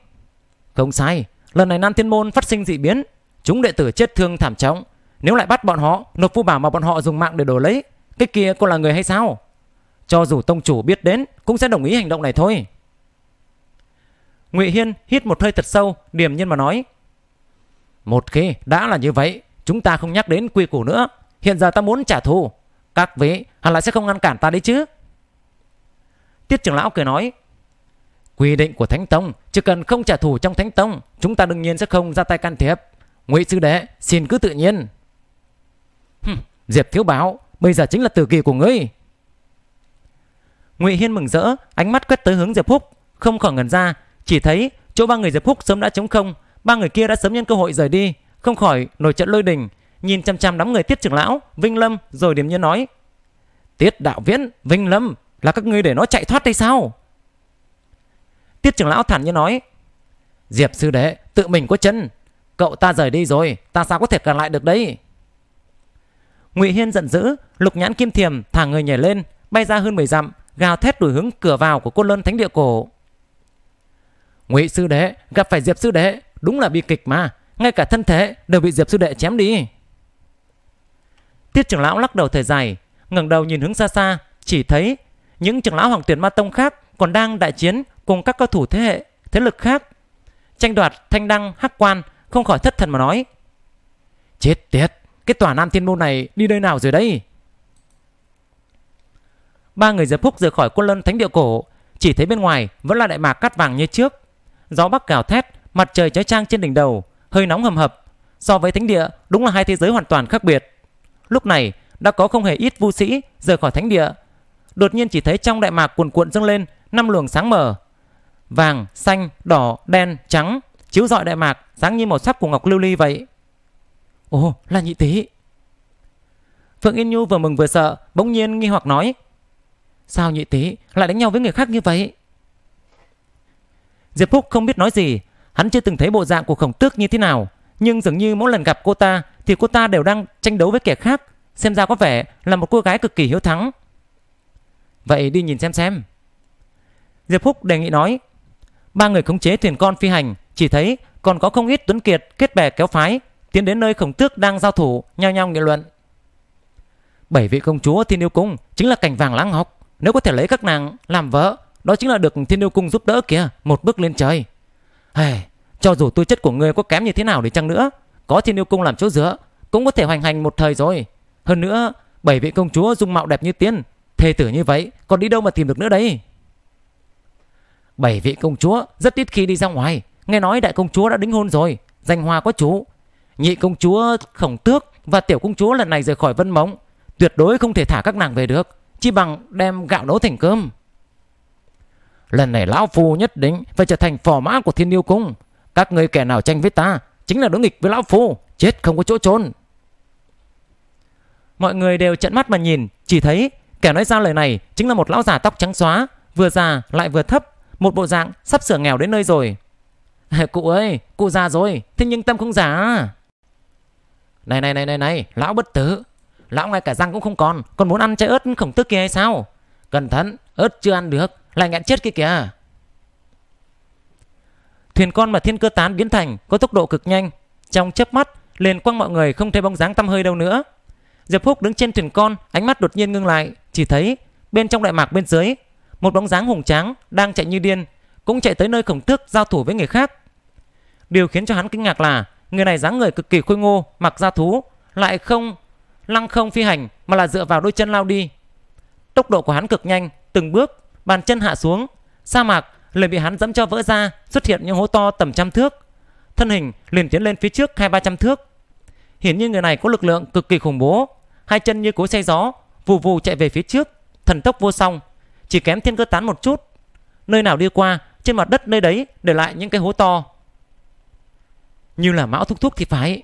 Không sai Lần này Nam Thiên Môn phát sinh dị biến Chúng đệ tử chết thương thảm trọng Nếu lại bắt bọn họ nộp phu bảo mà bọn họ dùng mạng để đổi lấy Cái kia cô là người hay sao Cho dù tông chủ biết đến Cũng sẽ đồng ý hành động này thôi Ngụy Hiên hít một hơi thật sâu Điềm nhiên mà nói một khi đã là như vậy, chúng ta không nhắc đến quy củ nữa. Hiện giờ ta muốn trả thù. Các vị hẳn là sẽ không ngăn cản ta đấy chứ. Tiết trưởng lão cười nói. Quy định của Thánh Tông, chỉ cần không trả thù trong Thánh Tông, chúng ta đương nhiên sẽ không ra tay can thiệp. Ngụy sư đệ, xin cứ tự nhiên. Hừm, Diệp thiếu báo, bây giờ chính là tử kỳ của ngươi. Ngụy Hiên mừng rỡ, ánh mắt quét tới hướng Diệp Húc, không khỏi ngẩn ra, chỉ thấy chỗ ba người Diệp Húc sớm đã trống không, ba người kia đã sớm nhân cơ hội rời đi, không khỏi nổi trận lôi đình, nhìn chăm chăm đám người Tiết trưởng lão, Vinh Lâm rồi điểm như nói: "Tiết đạo viễn, Vinh Lâm, là các ngươi để nó chạy thoát đây sao?" Tiết trưởng lão thản như nói: "Diệp sư đệ, tự mình có chân, cậu ta rời đi rồi, ta sao có thể cản lại được đấy?" Ngụy Hiên giận dữ, Lục Nhãn Kim Thiềm thả người nhảy lên, bay ra hơn 10 dặm, gào thét đuổi hướng cửa vào của Côn Luân Thánh Địa Cổ. Ngụy sư đệ gặp phải Diệp sư đệ, Đúng là bi kịch mà Ngay cả thân thể đều bị Diệp sư đệ chém đi Tiết trưởng lão lắc đầu thời dài ngẩng đầu nhìn hướng xa xa Chỉ thấy những trưởng lão hoàng tuyển ma tông khác Còn đang đại chiến cùng các cao thủ thế hệ Thế lực khác Tranh đoạt thanh đăng hắc quan Không khỏi thất thần mà nói Chết tiệt Cái tòa nam thiên môn này đi nơi nào rồi đây Ba người Diệp Húc rời khỏi quân lân thánh địa cổ Chỉ thấy bên ngoài vẫn là đại mạc cắt vàng như trước Gió bắc gào thét Mặt trời chói chang trên đỉnh đầu, hơi nóng hầm hập. So với thánh địa, đúng là hai thế giới hoàn toàn khác biệt. Lúc này, đã có không hề ít vu sĩ rời khỏi thánh địa. Đột nhiên chỉ thấy trong đại mạc cuồn cuộn dâng lên năm luồng sáng mờ, vàng, xanh, đỏ, đen, trắng, chiếu rọi đại mạc, sáng như màu sắc của ngọc lưu ly vậy. Ồ, là nhị tí. Phượng Yên Nhu vừa mừng vừa sợ, bỗng nhiên nghi hoặc nói: "Sao nhị tí lại đánh nhau với người khác như vậy?" Diệp Phúc không biết nói gì, Hắn chưa từng thấy bộ dạng của khổng tước như thế nào Nhưng dường như mỗi lần gặp cô ta Thì cô ta đều đang tranh đấu với kẻ khác Xem ra có vẻ là một cô gái cực kỳ hiếu thắng Vậy đi nhìn xem xem Diệp Phúc đề nghị nói Ba người khống chế thuyền con phi hành Chỉ thấy còn có không ít tuấn kiệt kết bè kéo phái Tiến đến nơi khổng tước đang giao thủ Nhao nhao nghị luận Bảy vị công chúa thiên yêu cung Chính là cảnh vàng lãng học Nếu có thể lấy các nàng làm vợ Đó chính là được thiên yêu cung giúp đỡ kìa Một bước lên trời Hey, cho dù tư chất của ngươi có kém như thế nào đi chăng nữa, có thiên yêu cung làm chỗ giữa cũng có thể hoành hành một thời rồi. Hơn nữa, bảy vị công chúa dung mạo đẹp như tiên, thê tử như vậy, còn đi đâu mà tìm được nữa đây? Bảy vị công chúa rất ít khi đi ra ngoài, nghe nói đại công chúa đã đính hôn rồi, danh hoa có chú. Nhị công chúa khổng tước và tiểu công chúa lần này rời khỏi vân mộng, tuyệt đối không thể thả các nàng về được, chỉ bằng đem gạo nấu thành cơm. Lần này lão phu nhất định phải trở thành phò mã của thiên yêu cung. Các người kẻ nào tranh với ta chính là đối nghịch với lão phu. Chết không có chỗ trốn. Mọi người đều trận mắt mà nhìn. Chỉ thấy kẻ nói ra lời này chính là một lão già tóc trắng xóa. Vừa già lại vừa thấp. Một bộ dạng sắp sửa nghèo đến nơi rồi. cụ ơi, cụ già rồi. Thế nhưng tâm không già. À? Này này này này này, lão bất tử. Lão ngay cả răng cũng không còn. Còn muốn ăn trái ớt khổng tước kia hay sao? Cẩn thận, ớt chưa ăn được lại ngạn chết kia kìa Thuyền con mà thiên cơ tán biến thành Có tốc độ cực nhanh Trong chớp mắt liền quăng mọi người không thấy bóng dáng tăm hơi đâu nữa Diệp Phúc đứng trên thuyền con Ánh mắt đột nhiên ngưng lại Chỉ thấy bên trong đại mạc bên dưới Một bóng dáng hùng tráng đang chạy như điên Cũng chạy tới nơi khổng tước giao thủ với người khác Điều khiến cho hắn kinh ngạc là Người này dáng người cực kỳ khôi ngô Mặc da thú Lại không lăng không phi hành Mà là dựa vào đôi chân lao đi Tốc độ của hắn cực nhanh Từng bước Bàn chân hạ xuống, sa mạc liền bị hắn dẫm cho vỡ ra, xuất hiện những hố to tầm trăm thước. Thân hình liền tiến lên phía trước hai ba trăm thước. Hiển nhiên người này có lực lượng cực kỳ khủng bố, hai chân như cối xe gió, vù vù chạy về phía trước, thần tốc vô song, chỉ kém thiên cơ tán một chút. Nơi nào đi qua, trên mặt đất nơi đấy để lại những cái hố to. Như là mão thúc thúc thì phải.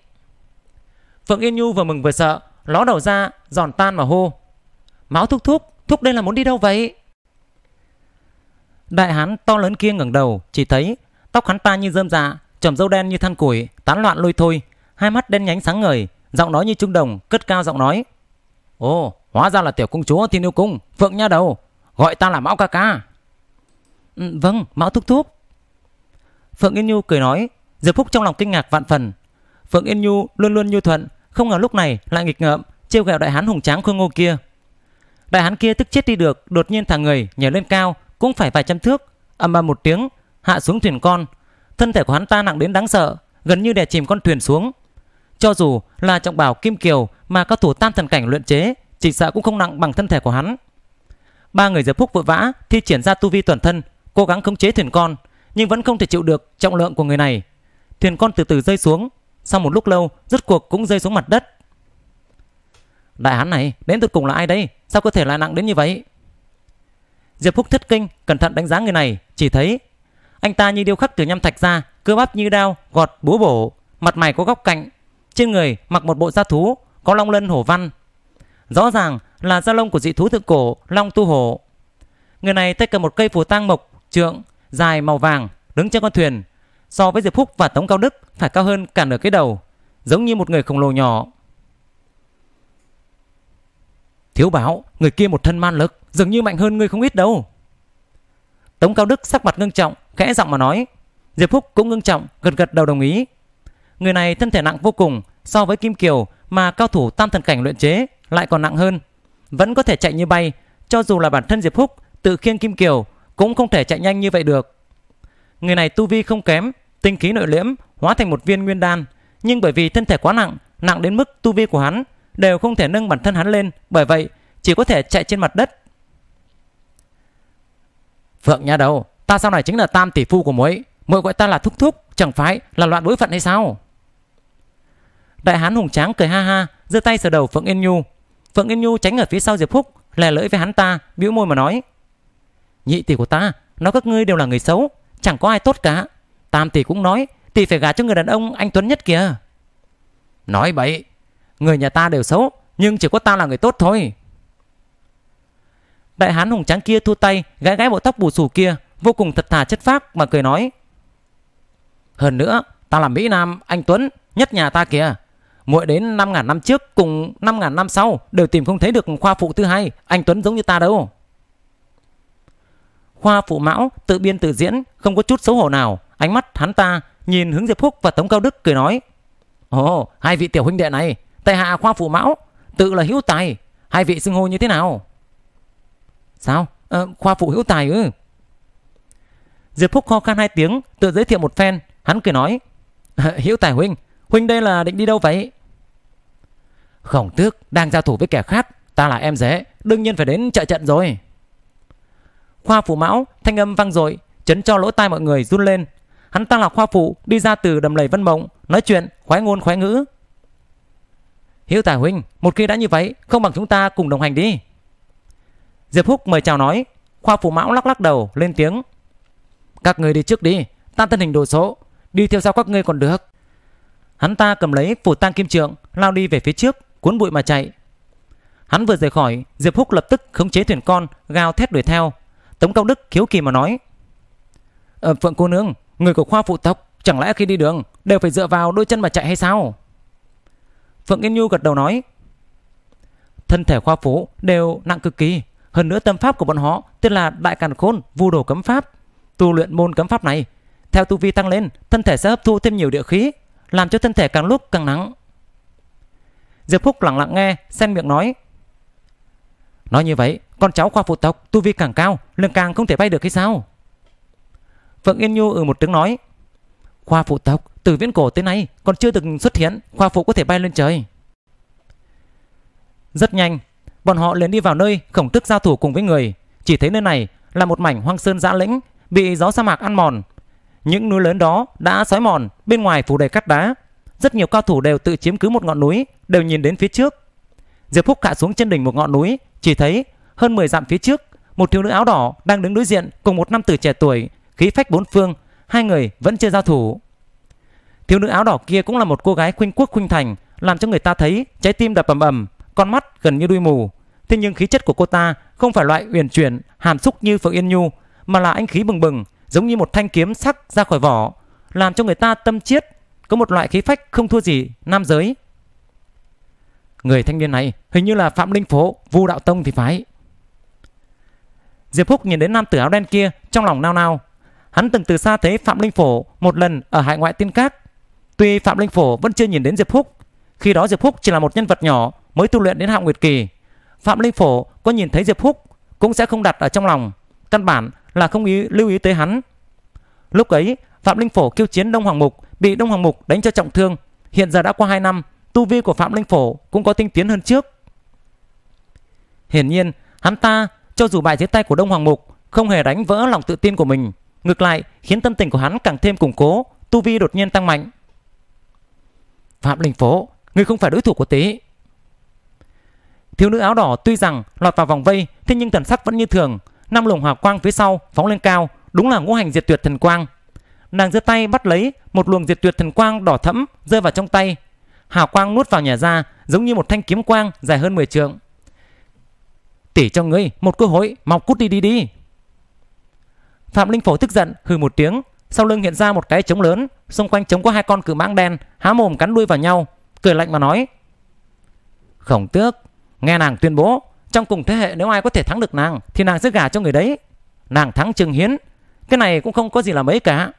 Phượng Yên Nhu vừa mừng vừa sợ, ló đầu ra, giòn tan mà hô. Mão thúc thúc, thúc đây là muốn đi đâu vậy? Đại hán to lớn kia ngẩng đầu, chỉ thấy tóc hắn ta như rơm rạ, dạ, trầm râu đen như than củi, tán loạn lôi thôi, hai mắt đen nhánh sáng ngời, giọng nói như trung đồng, cất cao giọng nói: "Ồ, hóa ra là tiểu công chúa Thiên yêu cung, Phượng nha đầu, gọi ta là Mão ca ca." Ừ, "Vâng, Mão thúc thúc." Phượng Yên Nhu cười nói, Diệp Phúc trong lòng kinh ngạc vạn phần. Phượng Yên Nhu luôn luôn nhu thuận, không ngờ lúc này lại nghịch ngợm, trêu ghẹo đại hán hùng tráng khôi ngô kia. Đại hán kia tức chết đi được, đột nhiên thả người nhảy lên cao, cũng phải vài trăm thước, âm ầm một tiếng, hạ xuống thuyền con. Thân thể của hắn ta nặng đến đáng sợ, gần như đè chìm con thuyền xuống. Cho dù là trọng bảo kim kiều mà các thủ tam thần cảnh luyện chế, chỉ sợ cũng không nặng bằng thân thể của hắn. Ba người giờ phúc vội vã thi triển ra tu vi toàn thân, cố gắng khống chế thuyền con, nhưng vẫn không thể chịu được trọng lượng của người này. Thuyền con từ từ rơi xuống, sau một lúc lâu, rốt cuộc cũng rơi xuống mặt đất. Đại hán này, đến tận cùng là ai đây? Sao cơ thể lại nặng đến như vậy? Diệp Phúc thất kinh, cẩn thận đánh giá người này, chỉ thấy anh ta như điêu khắc từ nham thạch ra, cơ bắp như đao, gọt búa bổ, mặt mày có góc cạnh, trên người mặc một bộ da thú, có long lân hổ văn. Rõ ràng là da lông của dị thú thượng cổ, long tu hổ. Người này tay cầm một cây phù tang mộc, trượng, dài màu vàng, đứng trên con thuyền, so với Diệp Phúc và Tống Cao Đức phải cao hơn cả nửa cái đầu, giống như một người khổng lồ nhỏ. Thiếu báo, người kia một thân man lực, dường như mạnh hơn ngươi không ít đâu. Tống Cao Đức sắc mặt ngưng trọng, khẽ giọng mà nói. Diệp Phúc cũng ngưng trọng, gật gật đầu đồng ý. Người này thân thể nặng vô cùng, so với Kim Kiều mà cao thủ tam thần cảnh luyện chế lại còn nặng hơn. Vẫn có thể chạy như bay, cho dù là bản thân Diệp Phúc tự khiêng Kim Kiều cũng không thể chạy nhanh như vậy được. Người này tu vi không kém, tinh khí nội liễm, hóa thành một viên nguyên đan, nhưng bởi vì thân thể quá nặng, nặng đến mức tu vi của hắn đều không thể nâng bản thân hắn lên, bởi vậy chỉ có thể chạy trên mặt đất. Phượng nhà đầu, ta sau này chính là tam tỷ phu của muội, muội gọi ta là thúc thúc, chẳng phải là loạn bối phận hay sao? Đại hán hùng tráng cười ha ha, giơ tay sờ đầu Phượng Yên Nhu. Phượng Yên Nhu tránh ở phía sau Diệp Phúc, lè lưỡi với hắn ta, bĩu môi mà nói: "Nhị tỷ của ta, nó các ngươi đều là người xấu, chẳng có ai tốt cả. Tam tỷ cũng nói, tỷ phải gả cho người đàn ông anh tuấn nhất kìa." Nói bậy, Người nhà ta đều xấu Nhưng chỉ có ta là người tốt thôi Đại hán hùng trắng kia thu tay Gãi gãi bộ tóc bù xù kia Vô cùng thật thà chất phác mà cười nói Hơn nữa Ta là Mỹ Nam, anh Tuấn Nhất nhà ta kìa Mỗi đến 5.000 năm trước cùng 5.000 năm sau Đều tìm không thấy được khoa phụ thứ hai Anh Tuấn giống như ta đâu Khoa phụ mão tự biên tự diễn Không có chút xấu hổ nào Ánh mắt hắn ta nhìn hướng Diệp Phúc và Tống Cao Đức cười nói Ồ, oh, hai vị tiểu huynh đệ này tại hạ khoa phụ mão tự là hữu tài hai vị xưng hô như thế nào sao à, khoa phụ hữu tài ư ừ. diệp phúc ho khan hai tiếng tự giới thiệu một phen hắn cười nói hữu tài huynh huynh đây là định đi đâu vậy khổng tước đang giao thủ với kẻ khác ta là em dễ đương nhiên phải đến trợ trận rồi khoa phụ mão thanh âm vang dội chấn cho lỗ tai mọi người run lên hắn ta là khoa phụ đi ra từ đầm lầy vân mộng nói chuyện khoái ngôn khoái ngữ Hiếu tài huynh, một khi đã như vậy, không bằng chúng ta cùng đồng hành đi. Diệp Húc mời chào nói, Khoa phụ Mão lắc lắc đầu, lên tiếng. Các người đi trước đi, ta thân hình đồ số, đi theo sau các ngươi còn được. Hắn ta cầm lấy phủ tang kim trượng, lao đi về phía trước, cuốn bụi mà chạy. Hắn vừa rời khỏi, Diệp Húc lập tức khống chế thuyền con, gào thét đuổi theo. Tống Cao Đức khiếu kỳ mà nói. Ờ, Phượng cô nương, người của khoa phụ tộc, chẳng lẽ khi đi đường đều phải dựa vào đôi chân mà chạy hay sao? Phượng Yên Nhu gật đầu nói Thân thể khoa phú đều nặng cực kỳ Hơn nữa tâm pháp của bọn họ Tức là đại càn khôn vu đồ cấm pháp Tu luyện môn cấm pháp này Theo tu vi tăng lên thân thể sẽ hấp thu thêm nhiều địa khí Làm cho thân thể càng lúc càng nắng Diệp Phúc lặng lặng nghe xem miệng nói Nói như vậy con cháu khoa phụ tộc Tu vi càng cao lương càng không thể bay được hay sao Phượng Yên Nhu ừ một tiếng nói Khoa phụ tộc từ viễn cổ tới nay còn chưa từng xuất hiện khoa phụ có thể bay lên trời. Rất nhanh, bọn họ liền đi vào nơi khổng tức giao thủ cùng với người. Chỉ thấy nơi này là một mảnh hoang sơn dã lĩnh bị gió sa mạc ăn mòn. Những núi lớn đó đã sói mòn, bên ngoài phủ đầy cát đá. Rất nhiều cao thủ đều tự chiếm cứ một ngọn núi, đều nhìn đến phía trước. Diệp Phúc hạ xuống trên đỉnh một ngọn núi, chỉ thấy hơn 10 dặm phía trước, một thiếu nữ áo đỏ đang đứng đối diện cùng một nam tử trẻ tuổi, khí phách bốn phương, hai người vẫn chưa giao thủ. Thiếu nữ áo đỏ kia cũng là một cô gái khuynh quốc khuynh thành, làm cho người ta thấy trái tim đập ầm ầm, con mắt gần như đuôi mù. Thế nhưng khí chất của cô ta không phải loại uyển chuyển, hàm xúc như Phượng Yên Nhu, mà là anh khí bừng bừng, giống như một thanh kiếm sắc ra khỏi vỏ, làm cho người ta tâm chiết, có một loại khí phách không thua gì nam giới. Người thanh niên này hình như là Phạm Linh Phố, Vu Đạo Tông thì phải. Diệp Húc nhìn đến nam tử áo đen kia trong lòng nao nao. Hắn từng từ xa thấy Phạm Linh Phổ một lần ở hải ngoại tiên các Tuy Phạm Linh Phổ vẫn chưa nhìn đến Diệp Phúc, khi đó Diệp Phúc chỉ là một nhân vật nhỏ mới tu luyện đến hạng nguyệt kỳ. Phạm Linh Phổ có nhìn thấy Diệp Phúc cũng sẽ không đặt ở trong lòng, căn bản là không ý lưu ý tới hắn. Lúc ấy, Phạm Linh Phổ kêu chiến Đông Hoàng Mục, bị Đông Hoàng Mục đánh cho trọng thương, hiện giờ đã qua 2 năm, tu vi của Phạm Linh Phổ cũng có tinh tiến hơn trước. Hiển nhiên, hắn ta cho dù bại dưới tay của Đông Hoàng Mục không hề đánh vỡ lòng tự tin của mình, ngược lại khiến tâm tình của hắn càng thêm củng cố, tu vi đột nhiên tăng mạnh. Phạm Linh Phố, người không phải đối thủ của tế. Thiếu nữ áo đỏ tuy rằng lọt vào vòng vây, thế nhưng thần sắc vẫn như thường. Năm lồng hỏa quang phía sau phóng lên cao, đúng là ngũ hành diệt tuyệt thần quang. Nàng giơ tay bắt lấy một luồng diệt tuyệt thần quang đỏ thẫm rơi vào trong tay. Hỏa quang nuốt vào nhà ra giống như một thanh kiếm quang dài hơn 10 trượng. Tỷ cho ngươi một cơ hội, mau cút đi đi đi. Phạm Linh Phổ tức giận hừ một tiếng, sau lưng hiện ra một cái trống lớn xung quanh trống có hai con cự mãng đen há mồm cắn đuôi vào nhau cười lạnh mà nói khổng tước nghe nàng tuyên bố trong cùng thế hệ nếu ai có thể thắng được nàng thì nàng sẽ gả cho người đấy nàng thắng trương hiến cái này cũng không có gì là mấy cả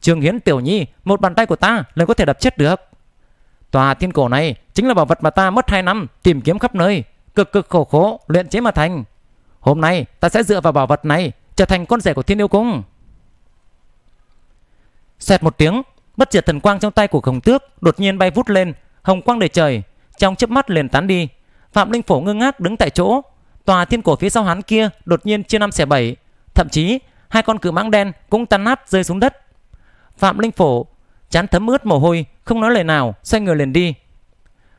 trương hiến tiểu nhi một bàn tay của ta lại có thể đập chết được tòa thiên cổ này chính là bảo vật mà ta mất 2 năm tìm kiếm khắp nơi cực cực khổ khổ luyện chế mà thành hôm nay ta sẽ dựa vào bảo vật này trở thành con rể của thiên yêu cung Xẹt một tiếng, bất diệt thần quang trong tay của Khổng Tước đột nhiên bay vút lên, hồng quang đầy trời, trong chớp mắt liền tán đi. Phạm Linh Phổ ngưng ngác đứng tại chỗ, tòa thiên cổ phía sau hắn kia đột nhiên chia năm xẻ bảy, thậm chí hai con cự mãng đen cũng tan nát rơi xuống đất. Phạm Linh Phổ chán thấm ướt mồ hôi, không nói lời nào, xoay người liền đi.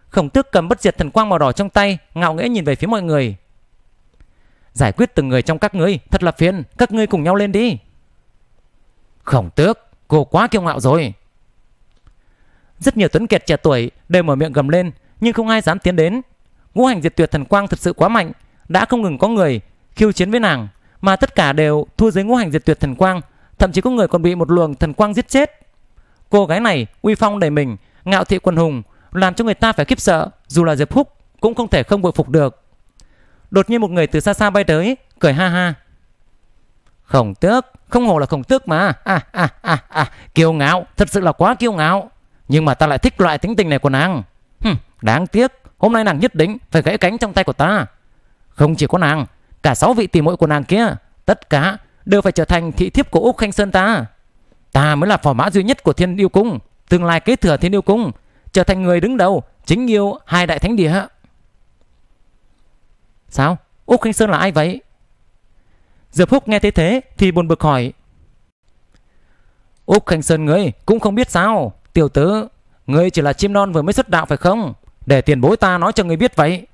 Khổng Tước cầm bất diệt thần quang màu đỏ trong tay, ngạo nghễ nhìn về phía mọi người. Giải quyết từng người trong các ngươi, thật là phiền, các ngươi cùng nhau lên đi. Khổng Tước Cô quá kiêu ngạo rồi Rất nhiều tuấn kiệt trẻ tuổi Đều mở miệng gầm lên Nhưng không ai dám tiến đến Ngũ hành diệt tuyệt thần quang thật sự quá mạnh Đã không ngừng có người khiêu chiến với nàng Mà tất cả đều thua dưới ngũ hành diệt tuyệt thần quang Thậm chí có người còn bị một luồng thần quang giết chết Cô gái này uy phong đầy mình Ngạo thị quần hùng Làm cho người ta phải khiếp sợ Dù là Diệp Húc cũng không thể không bội phục được Đột nhiên một người từ xa xa bay tới Cười ha ha Khổng tước không hồ là khổng tước mà. À, à, à, à, kiêu ngạo, thật sự là quá kiêu ngạo. Nhưng mà ta lại thích loại tính tình này của nàng. Hừm, đáng tiếc, hôm nay nàng nhất định phải gãy cánh trong tay của ta. Không chỉ có nàng, cả sáu vị tỷ muội của nàng kia, tất cả đều phải trở thành thị thiếp của Úc Khanh Sơn ta. Ta mới là phò mã duy nhất của Thiên Yêu Cung, tương lai kế thừa Thiên Yêu Cung, trở thành người đứng đầu, chính yêu hai đại thánh địa. Sao? Úc Khanh Sơn là ai vậy? Diệp Húc nghe thế thế thì buồn bực hỏi. Úc Khánh Sơn ngươi cũng không biết sao. Tiểu Tứ ngươi chỉ là chim non vừa mới xuất đạo phải không? Để tiền bối ta nói cho ngươi biết vậy.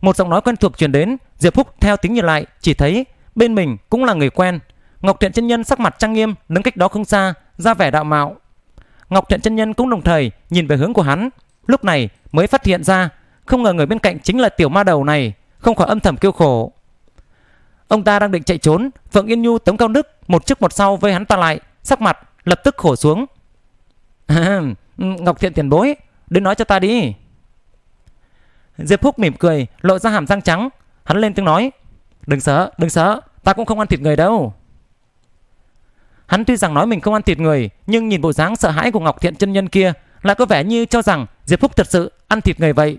Một giọng nói quen thuộc truyền đến, Diệp Húc theo tính nhìn lại, chỉ thấy bên mình cũng là người quen. Ngọc Thiện Chân Nhân sắc mặt trang nghiêm, đứng cách đó không xa, ra vẻ đạo mạo. Ngọc Thiện Chân Nhân cũng đồng thời nhìn về hướng của hắn, lúc này mới phát hiện ra, không ngờ người bên cạnh chính là tiểu ma đầu này, không khỏi âm thầm kêu khổ. Ông ta đang định chạy trốn, Phượng Yên Nhu tống Cao Đức một trước một sau vây hắn ta lại, sắc mặt lập tức khổ xuống. Ngọc Thiện tiền bối, đến nói cho ta đi. Diệp Phúc mỉm cười, lộ ra hàm răng trắng, hắn lên tiếng nói, "Đừng sợ, đừng sợ, ta cũng không ăn thịt người đâu." Hắn tuy rằng nói mình không ăn thịt người, nhưng nhìn bộ dáng sợ hãi của Ngọc Thiện chân nhân kia, lại có vẻ như cho rằng Diệp Phúc thật sự ăn thịt người vậy.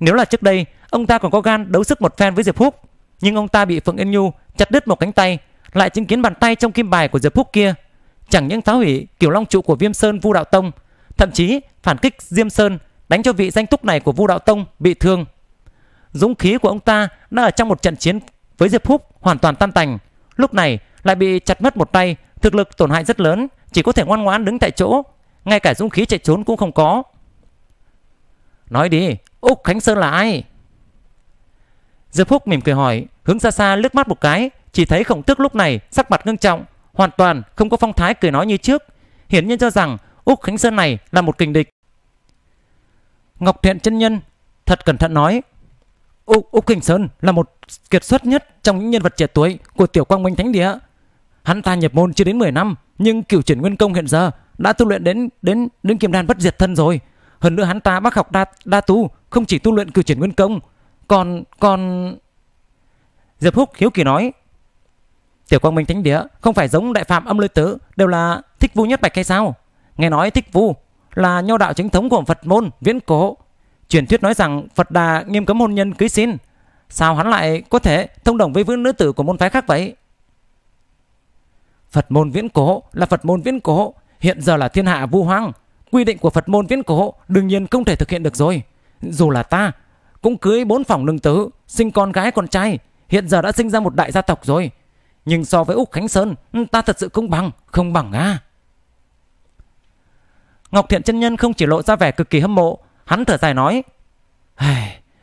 Nếu là trước đây, ông ta còn có gan đấu sức một phen với Diệp Phúc, nhưng ông ta bị Phượng Yên Nhu chặt đứt một cánh tay, lại chứng kiến bàn tay trong kim bài của Diệp Phúc kia. Chẳng những phá hủy kiểu long trụ của Viêm Sơn Vu Đạo Tông, thậm chí phản kích Diêm Sơn đánh cho vị danh túc này của Vu Đạo Tông bị thương. Dũng khí của ông ta đã ở trong một trận chiến với Diệp Phúc hoàn toàn tan tành. Lúc này lại bị chặt mất một tay, thực lực tổn hại rất lớn, chỉ có thể ngoan ngoãn đứng tại chỗ, ngay cả dũng khí chạy trốn cũng không có. Nói đi, Úc Khánh Sơn là ai? Diệp Phúc mỉm cười hỏi, hướng xa xa lướt mắt một cái, chỉ thấy khổng tước lúc này sắc mặt ngưng trọng, hoàn toàn không có phong thái cười nói như trước. Hiển nhiên cho rằng Úc Khánh Sơn này là một kình địch. Ngọc Thiện chân nhân thật cẩn thận nói, Úc, Úc Khánh Sơn là một kiệt xuất nhất trong những nhân vật trẻ tuổi của tiểu quang minh thánh địa. Hắn ta nhập môn chưa đến 10 năm, nhưng cửu chuyển nguyên công hiện giờ đã tu luyện đến đến đến kim đan bất diệt thân rồi. Hơn nữa hắn ta bác học đa, đa tu, không chỉ tu luyện cửu chuyển nguyên công còn còn Diệp Húc hiếu kỳ nói. Tiểu Quang Minh Thánh Địa không phải giống đại phạm âm lôi tử đều là thích vu nhất bạch hay sao? Nghe nói thích vu là nho đạo chính thống của Phật môn viễn cổ. Truyền thuyết nói rằng Phật Đà nghiêm cấm hôn nhân cưới xin. Sao hắn lại có thể thông đồng với vương nữ tử của môn phái khác vậy? Phật môn viễn cổ là Phật môn viễn cổ, hiện giờ là thiên hạ vu hoang. Quy định của Phật môn viễn cổ đương nhiên không thể thực hiện được rồi. Dù là ta cũng cưới bốn phòng nương tứ, sinh con gái con trai, hiện giờ đã sinh ra một đại gia tộc rồi. Nhưng so với Úc Khánh Sơn, ừ, ta thật sự không bằng, không bằng à. Ngọc Thiện chân nhân không chỉ lộ ra vẻ cực kỳ hâm mộ, hắn thở dài nói: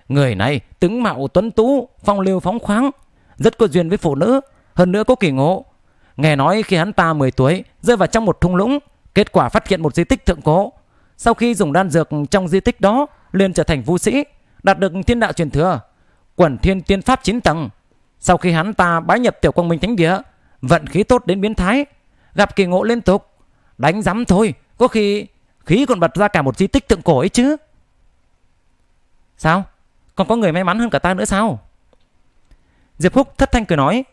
"Người này tướng mạo tuấn tú, phong lưu phóng khoáng, rất có duyên với phụ nữ, hơn nữa có kỳ ngộ. Nghe nói khi hắn ta 10 tuổi, rơi vào trong một thung lũng, kết quả phát hiện một di tích thượng cổ. Sau khi dùng đan dược trong di tích đó, liền trở thành vu sĩ, đạt được thiên đạo truyền thừa, quẩn thiên tiên pháp chín tầng. Sau khi hắn ta bái nhập tiểu quang minh thánh địa, vận khí tốt đến biến thái, gặp kỳ ngộ liên tục, đánh rắm thôi, có khi khí còn bật ra cả một di tích tượng cổ ấy chứ. Sao? Còn có người may mắn hơn cả ta nữa sao? Diệp Húc thất thanh cười nói,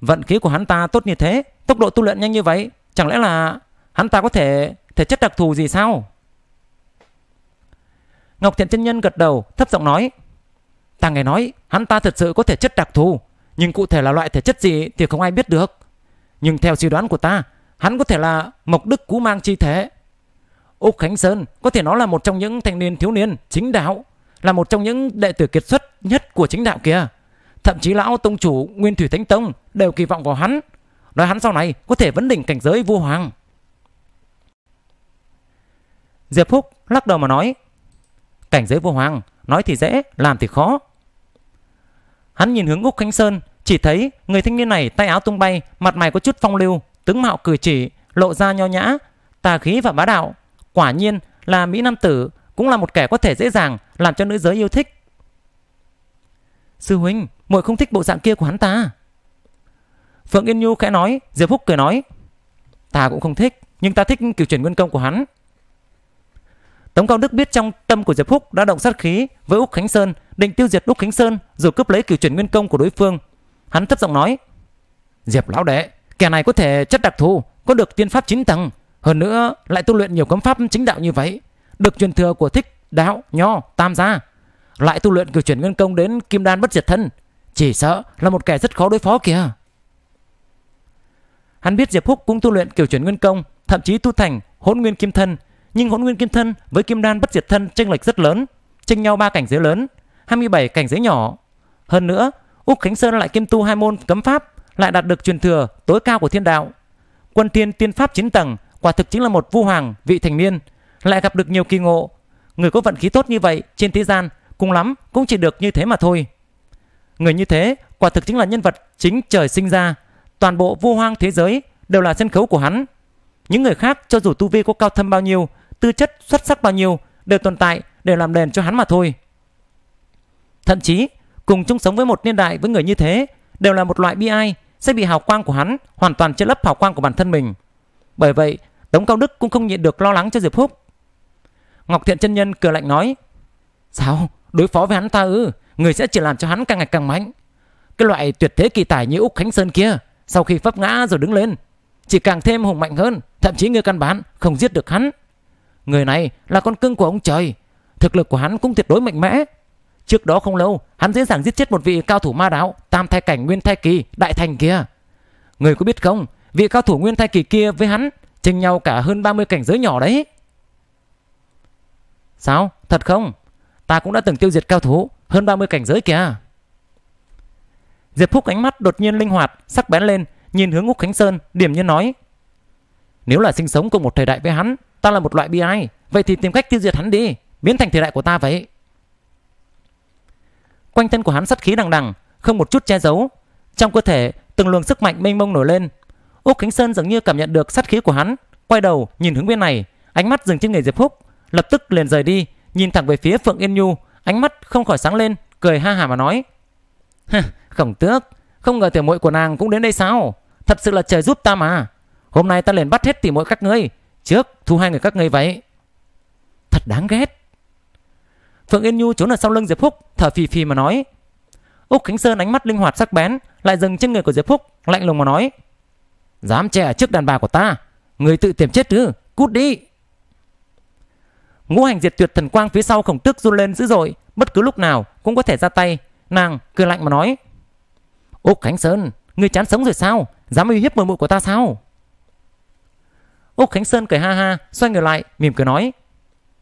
vận khí của hắn ta tốt như thế, tốc độ tu luyện nhanh như vậy, chẳng lẽ là hắn ta có thể thể chất đặc thù gì sao? Ngọc Thiện chân nhân gật đầu, thấp giọng nói: "Ta nghe nói hắn ta thật sự có thể chất đặc thù, nhưng cụ thể là loại thể chất gì thì không ai biết được. Nhưng theo suy đoán của ta, hắn có thể là mộc đức cú mang chi thế." Úc Khánh Sơn có thể nói là một trong những thanh niên thiếu niên chính đạo, là một trong những đệ tử kiệt xuất nhất của chính đạo kia. Thậm chí lão tông chủ Nguyên Thủy Thánh Tông đều kỳ vọng vào hắn, nói hắn sau này có thể vấn đỉnh cảnh giới vua hoàng. Diệp Phúc lắc đầu mà nói, Cảnh giới vô hoàng, nói thì dễ, làm thì khó. Hắn nhìn hướng Úc Khánh Sơn, chỉ thấy người thanh niên này tay áo tung bay, mặt mày có chút phong lưu, tướng mạo cử chỉ, lộ ra nho nhã, tà khí và bá đạo. Quả nhiên là Mỹ Nam Tử, cũng là một kẻ có thể dễ dàng làm cho nữ giới yêu thích. Sư huynh, muội không thích bộ dạng kia của hắn ta. Phượng Yên Nhu khẽ nói, Diệp Phúc cười nói, ta cũng không thích, nhưng ta thích kiểu chuyển nguyên công của hắn. Tống Cao Đức biết trong tâm của Diệp Húc đã động sát khí với Úc Khánh Sơn, định tiêu diệt Úc Khánh Sơn rồi cướp lấy cửu chuyển nguyên công của đối phương. Hắn thấp giọng nói: "Diệp lão đệ, kẻ này có thể chất đặc thù, có được tiên pháp chín tầng, hơn nữa lại tu luyện nhiều cấm pháp chính đạo như vậy, được truyền thừa của thích đạo nho tam gia, lại tu luyện cửu chuyển nguyên công đến kim đan bất diệt thân, chỉ sợ là một kẻ rất khó đối phó kìa." Hắn biết Diệp Húc cũng tu luyện kiểu chuyển nguyên công, thậm chí tu thành hỗn nguyên kim thân nhưng hỗn nguyên kim thân với kim đan bất diệt thân tranh lệch rất lớn, tranh nhau ba cảnh giới lớn, 27 cảnh giới nhỏ. Hơn nữa, Úc Khánh Sơn lại kim tu hai môn cấm pháp, lại đạt được truyền thừa tối cao của thiên đạo. Quân thiên tiên pháp chín tầng quả thực chính là một vu hoàng vị thành niên, lại gặp được nhiều kỳ ngộ. Người có vận khí tốt như vậy trên thế gian cùng lắm cũng chỉ được như thế mà thôi. Người như thế quả thực chính là nhân vật chính trời sinh ra, toàn bộ vu hoang thế giới đều là sân khấu của hắn. Những người khác cho dù tu vi có cao thâm bao nhiêu tư chất xuất sắc bao nhiêu đều tồn tại để làm đền cho hắn mà thôi. Thậm chí, cùng chung sống với một niên đại với người như thế đều là một loại bi ai sẽ bị hào quang của hắn hoàn toàn che lấp hào quang của bản thân mình. Bởi vậy, Tống Cao Đức cũng không nhịn được lo lắng cho Diệp Húc. Ngọc Thiện chân nhân cười lạnh nói: "Sao, đối phó với hắn ta ư? người sẽ chỉ làm cho hắn càng ngày càng mạnh. Cái loại tuyệt thế kỳ tài như Úc Khánh Sơn kia, sau khi pháp ngã rồi đứng lên, chỉ càng thêm hùng mạnh hơn, thậm chí ngươi căn bản không giết được hắn." Người này là con cưng của ông trời Thực lực của hắn cũng tuyệt đối mạnh mẽ Trước đó không lâu Hắn dễ dàng giết chết một vị cao thủ ma đạo Tam thai cảnh nguyên thai kỳ đại thành kia Người có biết không Vị cao thủ nguyên thai kỳ kia với hắn Chênh nhau cả hơn 30 cảnh giới nhỏ đấy Sao thật không Ta cũng đã từng tiêu diệt cao thủ Hơn 30 cảnh giới kìa Diệp Phúc ánh mắt đột nhiên linh hoạt Sắc bén lên Nhìn hướng Úc Khánh Sơn Điểm như nói Nếu là sinh sống cùng một thời đại với hắn Ta là một loại bi ai Vậy thì tìm cách tiêu diệt hắn đi Biến thành thời đại của ta vậy Quanh thân của hắn sắt khí đằng đằng Không một chút che giấu Trong cơ thể từng luồng sức mạnh mênh mông nổi lên Úc Khánh Sơn dường như cảm nhận được sát khí của hắn Quay đầu nhìn hướng bên này Ánh mắt dừng trên người Diệp phúc Lập tức liền rời đi Nhìn thẳng về phía Phượng Yên Nhu Ánh mắt không khỏi sáng lên Cười ha hà mà nói Khổng tước Không ngờ tiểu muội của nàng cũng đến đây sao Thật sự là trời giúp ta mà Hôm nay ta liền bắt hết tỉ muội các ngươi trước thu hai người các ngươi vậy thật đáng ghét phượng yên nhu trốn ở sau lưng diệp phúc thở phì phì mà nói úc khánh sơn ánh mắt linh hoạt sắc bén lại dừng trên người của diệp phúc lạnh lùng mà nói dám trẻ trước đàn bà của ta người tự tìm chết chứ cút đi ngũ hành diệt tuyệt thần quang phía sau khổng tức run lên dữ dội bất cứ lúc nào cũng có thể ra tay nàng cười lạnh mà nói úc khánh sơn người chán sống rồi sao dám uy hiếp mười mụ của ta sao Úc Khánh Sơn cười ha ha, xoay người lại, mỉm cười nói.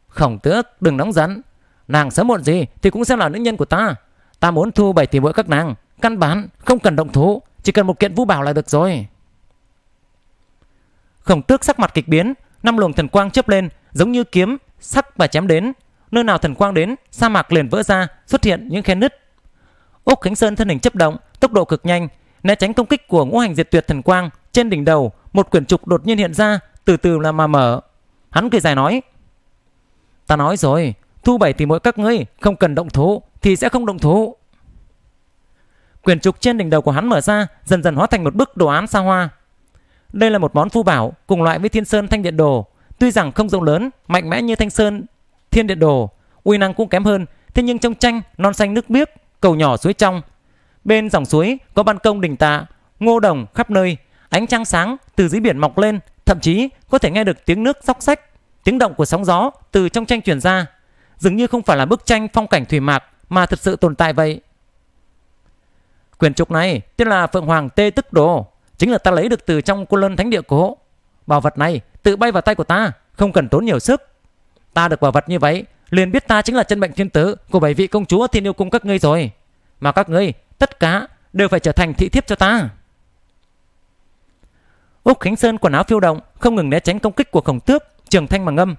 Khổng tước, đừng nóng giận. Nàng sớm muộn gì thì cũng sẽ là nữ nhân của ta. Ta muốn thu bảy tỷ mỗi các nàng. Căn bản, không cần động thủ, chỉ cần một kiện vũ bảo là được rồi. Khổng tước sắc mặt kịch biến, năm luồng thần quang chớp lên, giống như kiếm, sắc và chém đến. Nơi nào thần quang đến, sa mạc liền vỡ ra, xuất hiện những khe nứt. Úc Khánh Sơn thân hình chấp động, tốc độ cực nhanh, né tránh công kích của ngũ hành diệt tuyệt thần quang. Trên đỉnh đầu, một quyển trục đột nhiên hiện ra, từ từ là mà mở. Hắn cười dài nói. Ta nói rồi, thu bảy thì mỗi các ngươi không cần động thủ thì sẽ không động thủ Quyền trục trên đỉnh đầu của hắn mở ra dần dần hóa thành một bức đồ án xa hoa. Đây là một món phu bảo cùng loại với thiên sơn thanh điện đồ. Tuy rằng không rộng lớn, mạnh mẽ như thanh sơn thiên điện đồ, uy năng cũng kém hơn. Thế nhưng trong tranh non xanh nước biếc, cầu nhỏ suối trong. Bên dòng suối có ban công đỉnh tạ, ngô đồng khắp nơi, ánh trăng sáng từ dưới biển mọc lên Thậm chí có thể nghe được tiếng nước róc rách, tiếng động của sóng gió từ trong tranh truyền ra. Dường như không phải là bức tranh phong cảnh thủy mạc mà thật sự tồn tại vậy. Quyền trục này tên là Phượng Hoàng Tê Tức Đồ, chính là ta lấy được từ trong quân lân thánh địa cổ. Bảo vật này tự bay vào tay của ta, không cần tốn nhiều sức. Ta được bảo vật như vậy, liền biết ta chính là chân mệnh thiên tử của bảy vị công chúa thiên yêu cung các ngươi rồi. Mà các ngươi, tất cả đều phải trở thành thị thiếp cho ta. Úc Khánh Sơn quần áo phiêu động, không ngừng né tránh công kích của Khổng Tước, Trường Thanh mà ngâm.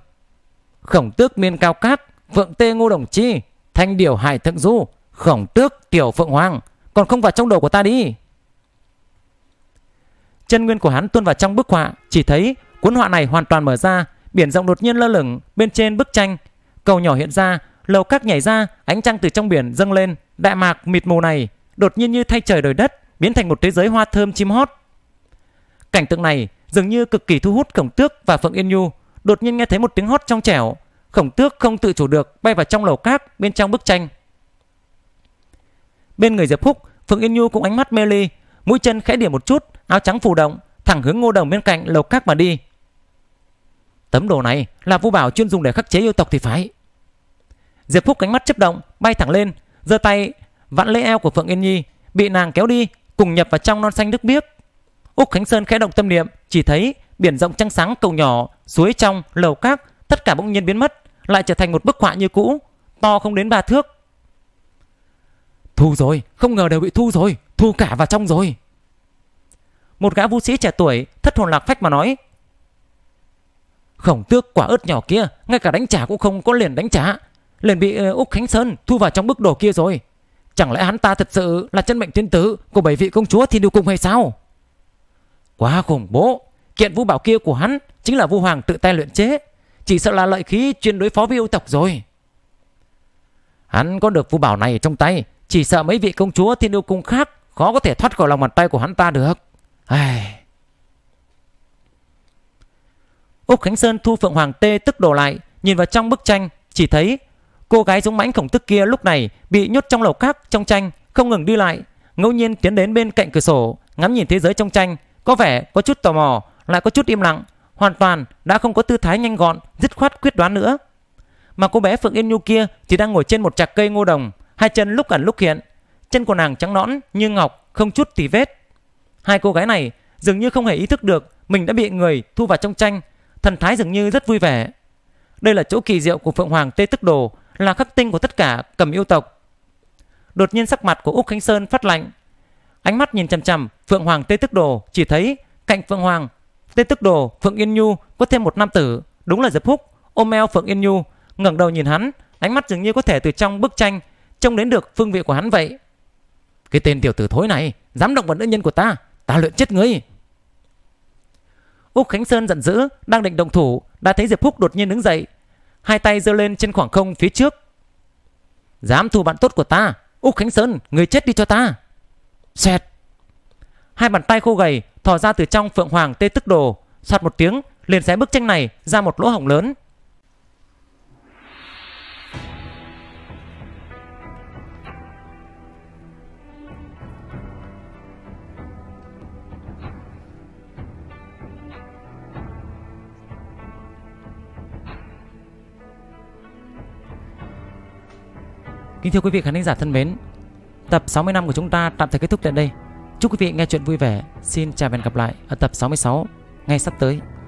Khổng Tước miên cao cát, Phượng Tê Ngô Đồng Chi, Thanh Điều Hải Thượng Du, Khổng Tước Tiểu Phượng Hoàng, còn không vào trong đầu của ta đi. Chân nguyên của hắn tuôn vào trong bức họa, chỉ thấy cuốn họa này hoàn toàn mở ra, biển rộng đột nhiên lơ lửng bên trên bức tranh, cầu nhỏ hiện ra, lầu các nhảy ra, ánh trăng từ trong biển dâng lên, đại mạc mịt mù này đột nhiên như thay trời đổi đất, biến thành một thế giới hoa thơm chim hót. Cảnh tượng này dường như cực kỳ thu hút Khổng Tước và Phượng Yên Nhu, đột nhiên nghe thấy một tiếng hót trong trẻo, Khổng Tước không tự chủ được bay vào trong lầu các bên trong bức tranh. Bên người Diệp Phúc, Phượng Yên Nhu cũng ánh mắt mê ly, mũi chân khẽ điểm một chút, áo trắng phù động, thẳng hướng Ngô Đồng bên cạnh lầu các mà đi. Tấm đồ này là vũ bảo chuyên dùng để khắc chế yêu tộc thì phải. Diệp Phúc ánh mắt chớp động, bay thẳng lên, giơ tay vặn lấy eo của Phượng Yên Nhi, bị nàng kéo đi, cùng nhập vào trong non xanh nước biếc Úc Khánh Sơn khẽ động tâm niệm, chỉ thấy biển rộng trăng sáng cầu nhỏ, suối trong, lầu các, tất cả bỗng nhiên biến mất, lại trở thành một bức họa như cũ, to không đến ba thước. Thu rồi, không ngờ đều bị thu rồi, thu cả vào trong rồi. Một gã vũ sĩ trẻ tuổi, thất hồn lạc phách mà nói. Khổng tước quả ớt nhỏ kia, ngay cả đánh trả cũng không có liền đánh trả. Liền bị ờ, Úc Khánh Sơn thu vào trong bức đồ kia rồi. Chẳng lẽ hắn ta thật sự là chân mệnh thiên tử của bảy vị công chúa thiên đu cung hay sao? Quá khủng bố Kiện vũ bảo kia của hắn Chính là vu hoàng tự tay luyện chế Chỉ sợ là lợi khí chuyên đối phó với yêu tộc rồi Hắn có được vũ bảo này trong tay Chỉ sợ mấy vị công chúa thiên yêu cung khác Khó có thể thoát khỏi lòng bàn tay của hắn ta được Ai... Úc Khánh Sơn thu Phượng Hoàng Tê tức đổ lại Nhìn vào trong bức tranh Chỉ thấy cô gái giống mãnh khổng tức kia lúc này Bị nhốt trong lầu các trong tranh Không ngừng đi lại Ngẫu nhiên tiến đến bên cạnh cửa sổ Ngắm nhìn thế giới trong tranh có vẻ có chút tò mò, lại có chút im lặng, hoàn toàn đã không có tư thái nhanh gọn, dứt khoát quyết đoán nữa. Mà cô bé Phượng Yên Nhu kia chỉ đang ngồi trên một chạc cây ngô đồng, hai chân lúc ẩn lúc hiện, chân của nàng trắng nõn như ngọc, không chút tì vết. Hai cô gái này dường như không hề ý thức được mình đã bị người thu vào trong tranh, thần thái dường như rất vui vẻ. Đây là chỗ kỳ diệu của Phượng Hoàng Tê Tức Đồ, là khắc tinh của tất cả cầm yêu tộc. Đột nhiên sắc mặt của Úc Khánh Sơn phát lạnh, Ánh mắt nhìn chằm chằm Phượng Hoàng Tê Tức Đồ chỉ thấy cạnh Phượng Hoàng Tê Tức Đồ Phượng Yên Nhu có thêm một nam tử, đúng là Diệp Húc, ôm eo Phượng Yên Nhu, ngẩng đầu nhìn hắn, ánh mắt dường như có thể từ trong bức tranh trông đến được phương vị của hắn vậy. Cái tên tiểu tử thối này, dám động vào nữ nhân của ta, ta luyện chết ngươi. Úc Khánh Sơn giận dữ, đang định động thủ, đã thấy Diệp Húc đột nhiên đứng dậy, hai tay giơ lên trên khoảng không phía trước. Dám thù bạn tốt của ta, Úc Khánh Sơn, người chết đi cho ta. Xẹt Hai bàn tay khô gầy thò ra từ trong phượng hoàng tê tức đồ Xoạt một tiếng liền xé bức tranh này ra một lỗ hổng lớn Kính thưa quý vị khán giả thân mến Tập 60 năm của chúng ta tạm thời kết thúc tại đây. Chúc quý vị nghe chuyện vui vẻ. Xin chào và hẹn gặp lại ở tập 66 ngay sắp tới.